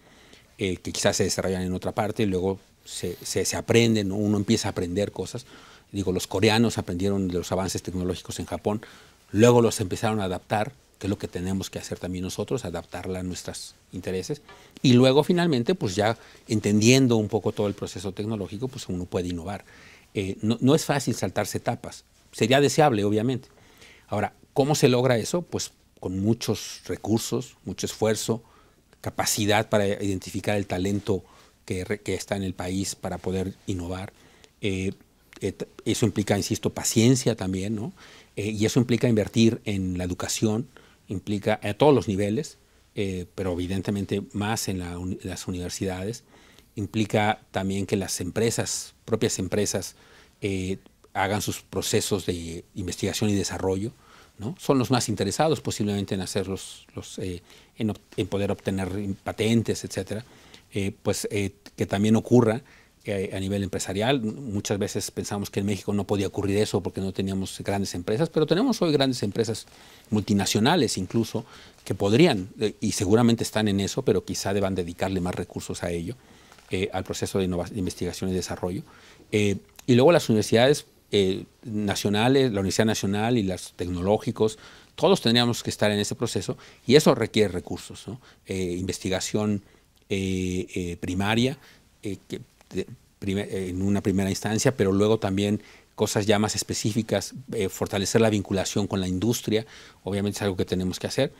que quizás se desarrollan en otra parte y luego se, aprenden aprende, uno empieza a aprender cosas. Digo, los coreanos aprendieron de los avances tecnológicos en Japón, luego los empezaron a adaptar, que es lo que tenemos que hacer también nosotros, adaptarla a nuestros intereses. Y luego finalmente, pues ya entendiendo un poco todo el proceso tecnológico, pues uno puede innovar. Eh, no, no es fácil saltarse etapas, sería deseable, obviamente. Ahora, ¿cómo se logra eso? Pues con muchos recursos, mucho esfuerzo, capacidad para identificar el talento que, está en el país para poder innovar. Eh, eso implica, insisto, paciencia también, ¿no? Eh, y eso implica invertir en la educación, implica a todos los niveles, eh, pero evidentemente más en las universidades, implica también que las empresas, propias empresas, hagan sus procesos de investigación y desarrollo. ¿no? Son los más interesados posiblemente en hacerlos, en, poder obtener patentes, etcétera. Eh, pues eh, que también ocurra a nivel empresarial. Muchas veces pensamos que en México no podía ocurrir eso porque no teníamos grandes empresas, pero tenemos hoy grandes empresas multinacionales incluso que podrían, eh, y seguramente están en eso, pero quizá deban dedicarle más recursos a ello, al proceso de, investigación y desarrollo. y luego las universidades nacionales, la Universidad Nacional y los tecnológicos, todos tendríamos que estar en ese proceso y eso requiere recursos, investigación eh, eh, primaria, eh, en una primera instancia, pero luego también cosas ya más específicas, fortalecer la vinculación con la industria, obviamente es algo que tenemos que hacer.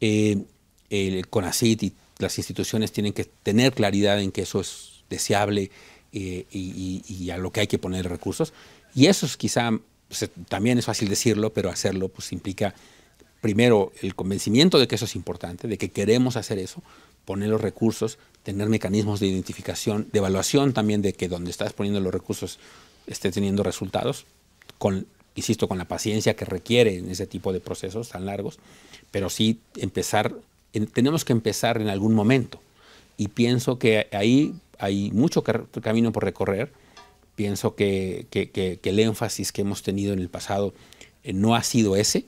el CONACIT y las instituciones tienen que tener claridad en que eso es deseable y, a lo que hay que poner recursos. Y eso es quizá, pues, también es fácil decirlo, pero hacerlo pues implica primero el convencimiento de que eso es importante, de que queremos hacer eso, poner los recursos, tener mecanismos de identificación, de evaluación también de que donde estás poniendo los recursos esté teniendo resultados, con, insisto, con la paciencia que requiere en ese tipo de procesos tan largos, pero sí empezar, tenemos que empezar en algún momento. Y pienso que ahí hay mucho camino por recorrer. Pienso que, el énfasis que hemos tenido en el pasado eh, no ha sido ese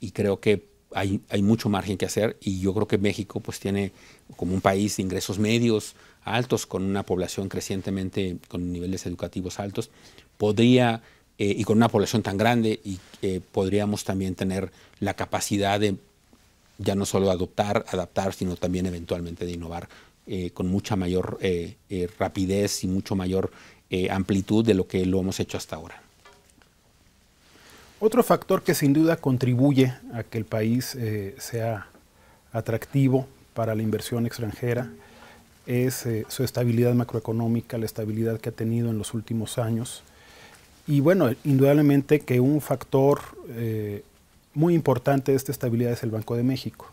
y creo que hay, mucho margen que hacer y yo creo que México pues tiene como un país de ingresos medios altos, con una población crecientemente con niveles educativos altos, podría, eh, y con una población tan grande, y eh, podríamos también tener la capacidad de ya no solo adoptar, adaptar, sino también eventualmente de innovar eh, con mucha mayor eh, rapidez y mucho mayor amplitud de lo que lo hemos hecho hasta ahora. Otro factor que sin duda contribuye a que el país eh, sea atractivo para la inversión extranjera es eh, su estabilidad macroeconómica, la estabilidad que ha tenido en los últimos años. Y bueno, indudablemente que un factor eh, muy importante de esta estabilidad es el Banco de México.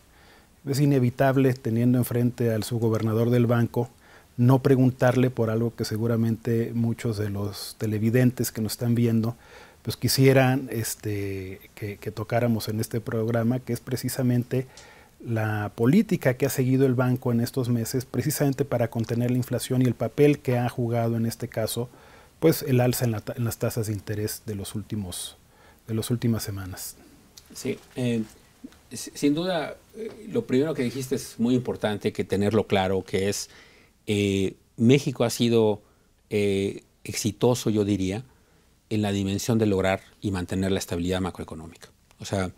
Es inevitable, teniendo enfrente al subgobernador del banco, no preguntarle por algo que seguramente muchos de los televidentes que nos están viendo pues quisieran este, que, tocáramos en este programa, que es precisamente la política que ha seguido el banco en estos meses, precisamente para contener la inflación y el papel que ha jugado en este caso, pues el alza en, las tasas de interés de los últimos de las últimas semanas. Sí, eh, sin duda, eh, lo primero que dijiste es muy importante que tenerlo claro, que es eh, México ha sido exitoso, yo diría, en la dimensión de lograr y mantener la estabilidad macroeconómica. O sea,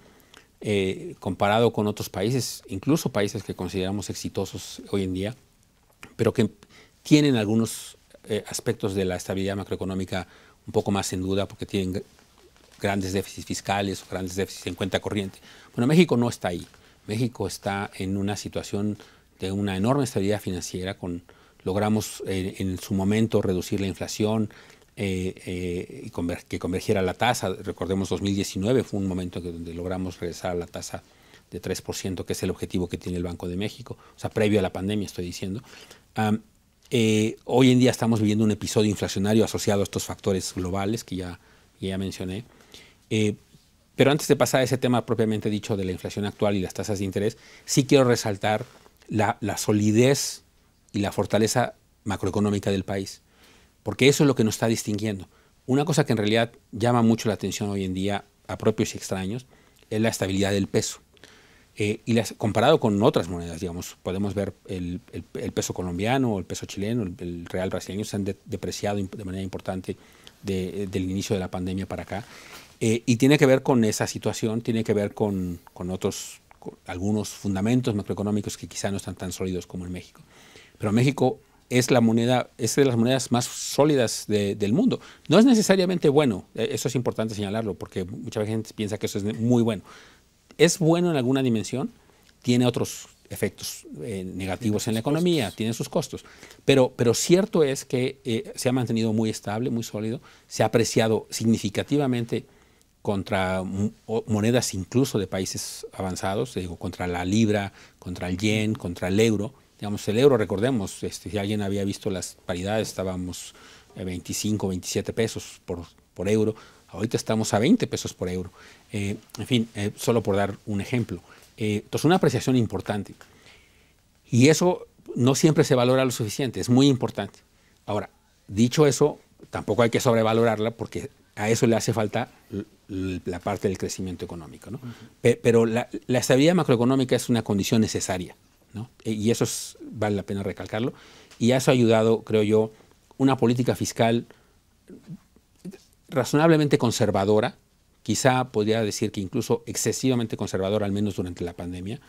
eh, comparado con otros países, incluso países que consideramos exitosos hoy en día, pero que tienen algunos eh, aspectos de la estabilidad macroeconómica un poco más en duda porque tienen grandes déficits fiscales o grandes déficits en cuenta corriente. Bueno, México no está ahí. México está en una situación de una enorme estabilidad financiera con logramos eh, en su momento reducir la inflación, eh, eh que convergiera la tasa. Recordemos 2019 fue un momento donde logramos regresar a la tasa de 3%, que es el objetivo que tiene el Banco de México, o sea, previo a la pandemia estoy diciendo. Eh, hoy en día estamos viviendo un episodio inflacionario asociado a estos factores globales que ya, ya mencioné. Eh, pero antes de pasar a ese tema propiamente dicho de la inflación actual y las tasas de interés, sí quiero resaltar la solidez y la fortaleza macroeconómica del país porque eso es lo que nos está distinguiendo. Una cosa que en realidad llama mucho la atención hoy en día a propios y extraños es la estabilidad del peso. Eh, y las, comparado con otras monedas, digamos, podemos ver el, peso colombiano, el peso chileno, el, real brasileño se han depreciado de manera importante eh, del inicio de la pandemia para acá. Eh, y tiene que ver con esa situación, tiene que ver con, con otros, con algunos fundamentos macroeconómicos que quizá no están tan sólidos como en México. Pero México es la moneda, es de las monedas más sólidas del mundo. No es necesariamente bueno, e, eso es importante señalarlo, porque mucha gente piensa que eso es muy bueno. Es bueno en alguna dimensión, tiene otros efectos eh, negativos en la economía, tiene sus costos, pero, pero cierto es que eh, se ha mantenido muy estable, muy sólido, se ha apreciado significativamente contra monedas incluso de países avanzados, digo, contra la libra, contra el yen, contra el euro digamos, el euro, recordemos, este, si alguien había visto las paridades, estábamos a 25, 27 pesos por, euro, ahorita estamos a 20 pesos por euro. Eh, en fin, eh, solo por dar un ejemplo. Eh, entonces, una apreciación importante. Y eso no siempre se valora lo suficiente, es muy importante. Ahora, dicho eso, tampoco hay que sobrevalorarla porque a eso le hace falta la parte del crecimiento económico. ¿no? Pero la estabilidad macroeconómica es una condición necesaria e, y eso vale la pena recalcarlo. Y a eso ha ayudado, creo yo, una política fiscal razonablemente conservadora, quizá podría decir que incluso excesivamente conservadora, al menos durante la pandemia.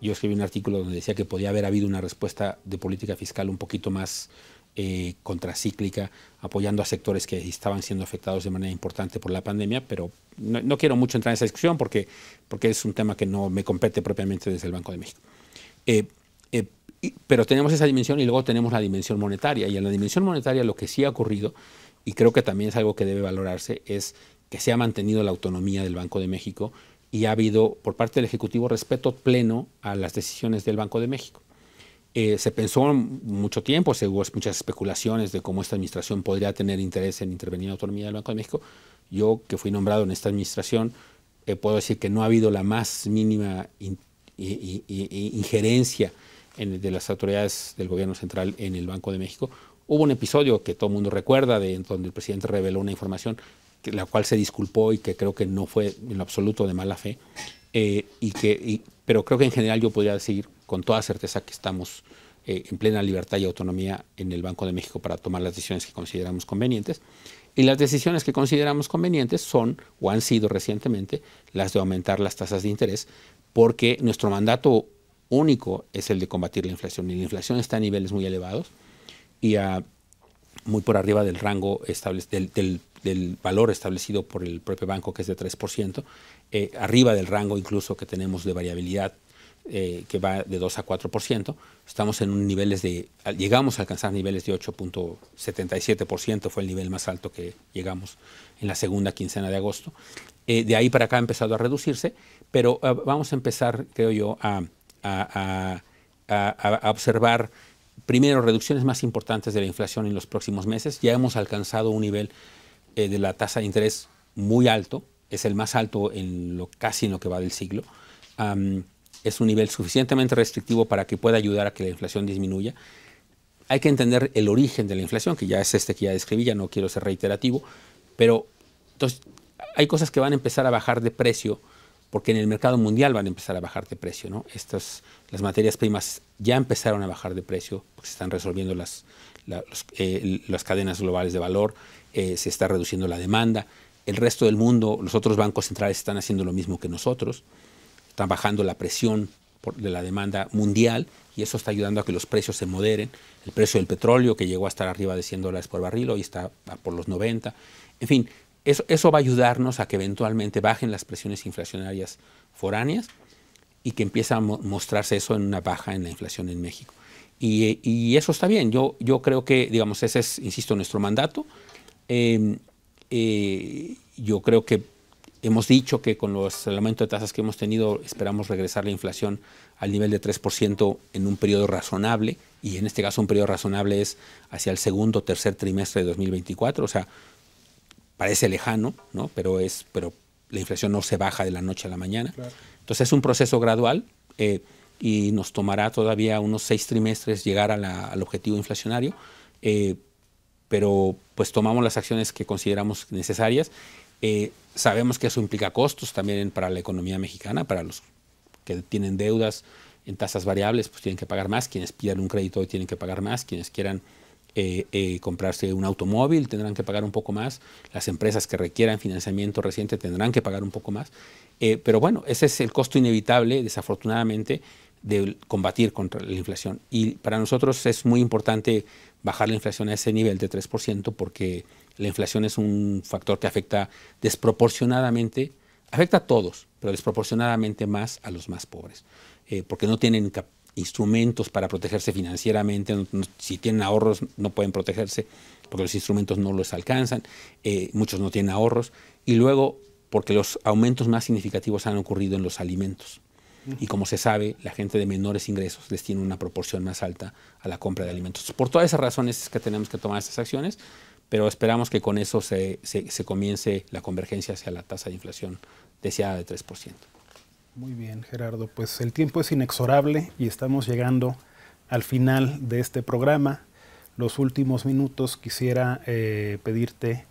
Yo escribí un artículo donde decía que podía haber habido una respuesta de política fiscal un poquito más eh, contracíclica, apoyando a sectores que estaban siendo afectados de manera importante por la pandemia, pero no, quiero mucho entrar en esa discusión porque, porque es un tema que no me compete propiamente desde el Banco de México. Eh, eh, pero tenemos esa dimensión y luego tenemos la dimensión monetaria. Y en la dimensión monetaria lo que sí ha ocurrido, y creo que también es algo que debe valorarse, es que se ha mantenido la autonomía del Banco de México y ha habido por parte del Ejecutivo respeto pleno a las decisiones del Banco de México. Eh, se pensó mucho tiempo, se hubo muchas especulaciones de cómo esta administración podría tener interés en intervenir en la autonomía del Banco de México. Yo, que fui nombrado en esta administración, puedo decir que no ha habido la más mínima e injerencia de las autoridades del gobierno central en el Banco de México. Hubo un episodio que todo el mundo recuerda, de, donde el presidente reveló una información la cual se disculpó y que creo que no fue en absoluto de mala fe. Eh, y que, pero creo que en general yo podría decir con toda certeza que estamos eh, en plena libertad y autonomía en el Banco de México para tomar las decisiones que consideramos convenientes. Y las decisiones que consideramos convenientes son, o han sido recientemente, las de aumentar las tasas de interés, porque nuestro mandato único es el de combatir la inflación y la inflación está a niveles muy elevados y muy por arriba del rango del, del, valor establecido por el propio banco que es de 3%, eh, arriba del rango incluso que tenemos de variabilidad eh, que va de 2 a 4%, estamos en un niveles de, llegamos a alcanzar niveles de 8.77%, fue el nivel más alto que llegamos en la segunda quincena de agosto, eh, de ahí para acá ha empezado a reducirse, pero eh, vamos a empezar, creo yo, a, observar primero reducciones más importantes de la inflación en los próximos meses. Ya hemos alcanzado un nivel eh, de la tasa de interés muy alto, es el más alto en lo, casi en lo que va del siglo. es un nivel suficientemente restrictivo para que pueda ayudar a que la inflación disminuya. Hay que entender el origen de la inflación, que ya es este que ya describí, ya no quiero ser reiterativo, pero entonces hay cosas que van a empezar a bajar de precio porque en el mercado mundial van a empezar a bajar de precio. ¿no? Estas, las materias primas ya empezaron a bajar de precio se están resolviendo las, eh, las cadenas globales de valor, eh, se está reduciendo la demanda. El resto del mundo, los otros bancos centrales están haciendo lo mismo que nosotros, están bajando la presión de la demanda mundial y eso está ayudando a que los precios se moderen. El precio del petróleo, que llegó a estar arriba de 100 dólares por barril, hoy está por los 90. En fin, eso, va a ayudarnos a que eventualmente bajen las presiones inflacionarias foráneas y que empiece a mostrarse eso en una baja en la inflación en México. Y, eso está bien. Yo, yo creo que, digamos, ese es, insisto, nuestro mandato. Em, eh, yo creo que hemos dicho que con los aumentos de tasas que hemos tenido esperamos regresar la inflación al nivel de 3% en un periodo razonable. Y en este caso un periodo razonable es hacia el segundo o tercer trimestre de 2024. O sea, parece lejano, ¿no? Pero es, pero la inflación no se baja de la noche a la mañana. Entonces es un proceso gradual eh, y nos tomará todavía unos seis trimestres llegar al objetivo inflacionario, eh, pero pues tomamos las acciones que consideramos necesarias. Eh, sabemos que eso implica costos también para la economía mexicana, para los que tienen deudas en tasas variables, pues tienen que pagar más, quienes pidan un crédito hoy tienen que pagar más, quienes quieran eh, eh, comprarse un automóvil, tendrán que pagar un poco más, las empresas que requieran financiamiento reciente tendrán que pagar un poco más, eh, pero bueno, ese es el costo inevitable, desafortunadamente, de combatir contra la inflación. Y para nosotros es muy importante bajar la inflación a ese nivel de 3% porque la inflación es un factor que afecta desproporcionadamente, afecta a todos, pero desproporcionadamente más a los más pobres, porque no tienen instrumentos para protegerse financieramente, si tienen ahorros no pueden protegerse porque los instrumentos no los alcanzan, eh, muchos no tienen ahorros, y luego porque los aumentos más significativos han ocurrido en los alimentos. Y como se sabe, la gente de menores ingresos les tiene una proporción más alta a la compra de alimentos. Por todas esas razones es que tenemos que tomar estas acciones, pero esperamos que con eso se, se comience la convergencia hacia la tasa de inflación deseada de 3%. Muy bien, Gerardo. Pues el tiempo es inexorable y estamos llegando al final de este programa. Los últimos minutos quisiera eh, pedirte,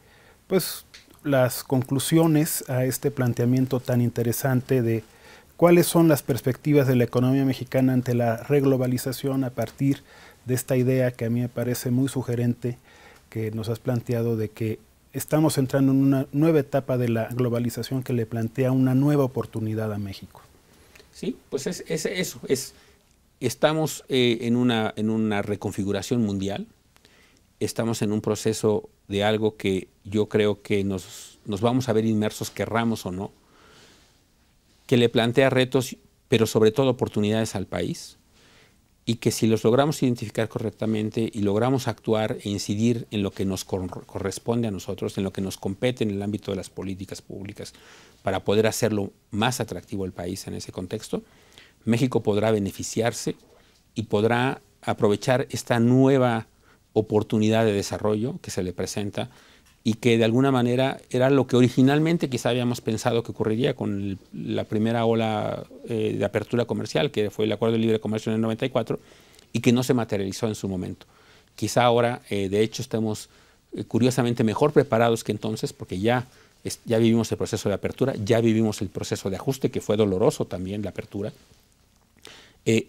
pues, las conclusiones a este planteamiento tan interesante de cuáles son las perspectivas de la economía mexicana ante la reglobalización a partir de esta idea que a mí me parece muy sugerente que nos has planteado de que estamos entrando en una nueva etapa de la globalización que le plantea una nueva oportunidad a México. Sí, pues es, eso, es, estamos eh, en, una, en una reconfiguración mundial, estamos en un proceso de algo que yo creo que nos, nos vamos a ver inmersos, querramos o no, que le plantea retos, pero sobre todo oportunidades al país y que si los logramos identificar correctamente y logramos actuar e incidir en lo que nos corresponde a nosotros, en lo que nos compete en el ámbito de las políticas públicas, para poder hacerlo más atractivo el país en ese contexto, México podrá beneficiarse y podrá aprovechar esta nueva oportunidad de desarrollo que se le presenta y que de alguna manera era lo que originalmente quizá habíamos pensado que ocurriría con la primera ola eh, de apertura comercial, que fue el Acuerdo de Libre Comercio en el 94, y que no se materializó en su momento. Quizá ahora, eh, de hecho, estemos eh, curiosamente mejor preparados que entonces, porque ya, ya vivimos el proceso de apertura, ya vivimos el proceso de ajuste, que fue doloroso también la apertura.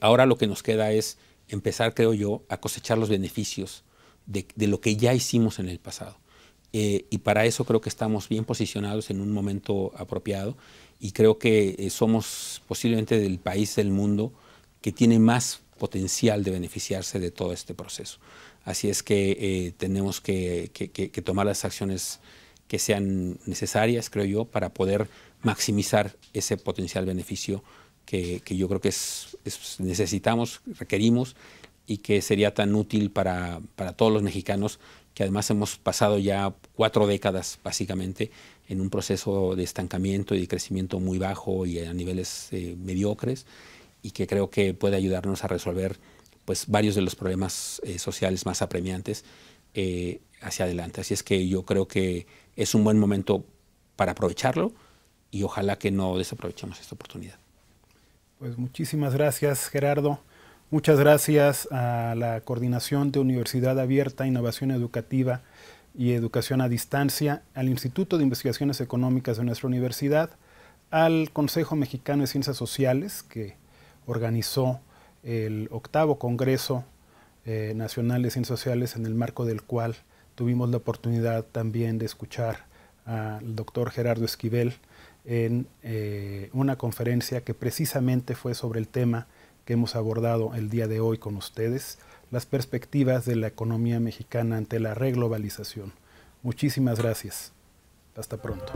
ahora lo que nos queda es empezar, creo yo, a cosechar los beneficios de lo que ya hicimos en el pasado. Eh, y para eso creo que estamos bien posicionados en un momento apropiado y creo que eh, somos posiblemente del país del mundo que tiene más potencial de beneficiarse de todo este proceso. Así es que eh, tenemos que, tomar las acciones que sean necesarias, creo yo, para poder maximizar ese potencial beneficio que, yo creo que necesitamos, requerimos y que sería tan útil para todos los mexicanos que además hemos pasado ya cuatro décadas básicamente en un proceso de estancamiento y de crecimiento muy bajo y a niveles eh, mediocres y que creo que puede ayudarnos a resolver pues varios de los problemas eh, sociales más apremiantes eh, hacia adelante. Así es que yo creo que es un buen momento para aprovecharlo y ojalá que no desaprovechemos esta oportunidad. Pues muchísimas gracias Gerardo. Muchas gracias a la Coordinación de Universidad Abierta, Innovación Educativa y Educación a Distancia, al Instituto de Investigaciones Económicas de nuestra universidad, al Consejo Mexicano de Ciencias Sociales, que organizó el octavo Congreso eh, Nacional de Ciencias Sociales, en el marco del cual tuvimos la oportunidad también de escuchar al doctor Gerardo Esquivel en eh, una conferencia que precisamente fue sobre el tema que hemos abordado el día de hoy con ustedes, las perspectivas de la economía mexicana ante la reglobalización. Muchísimas gracias. Hasta pronto.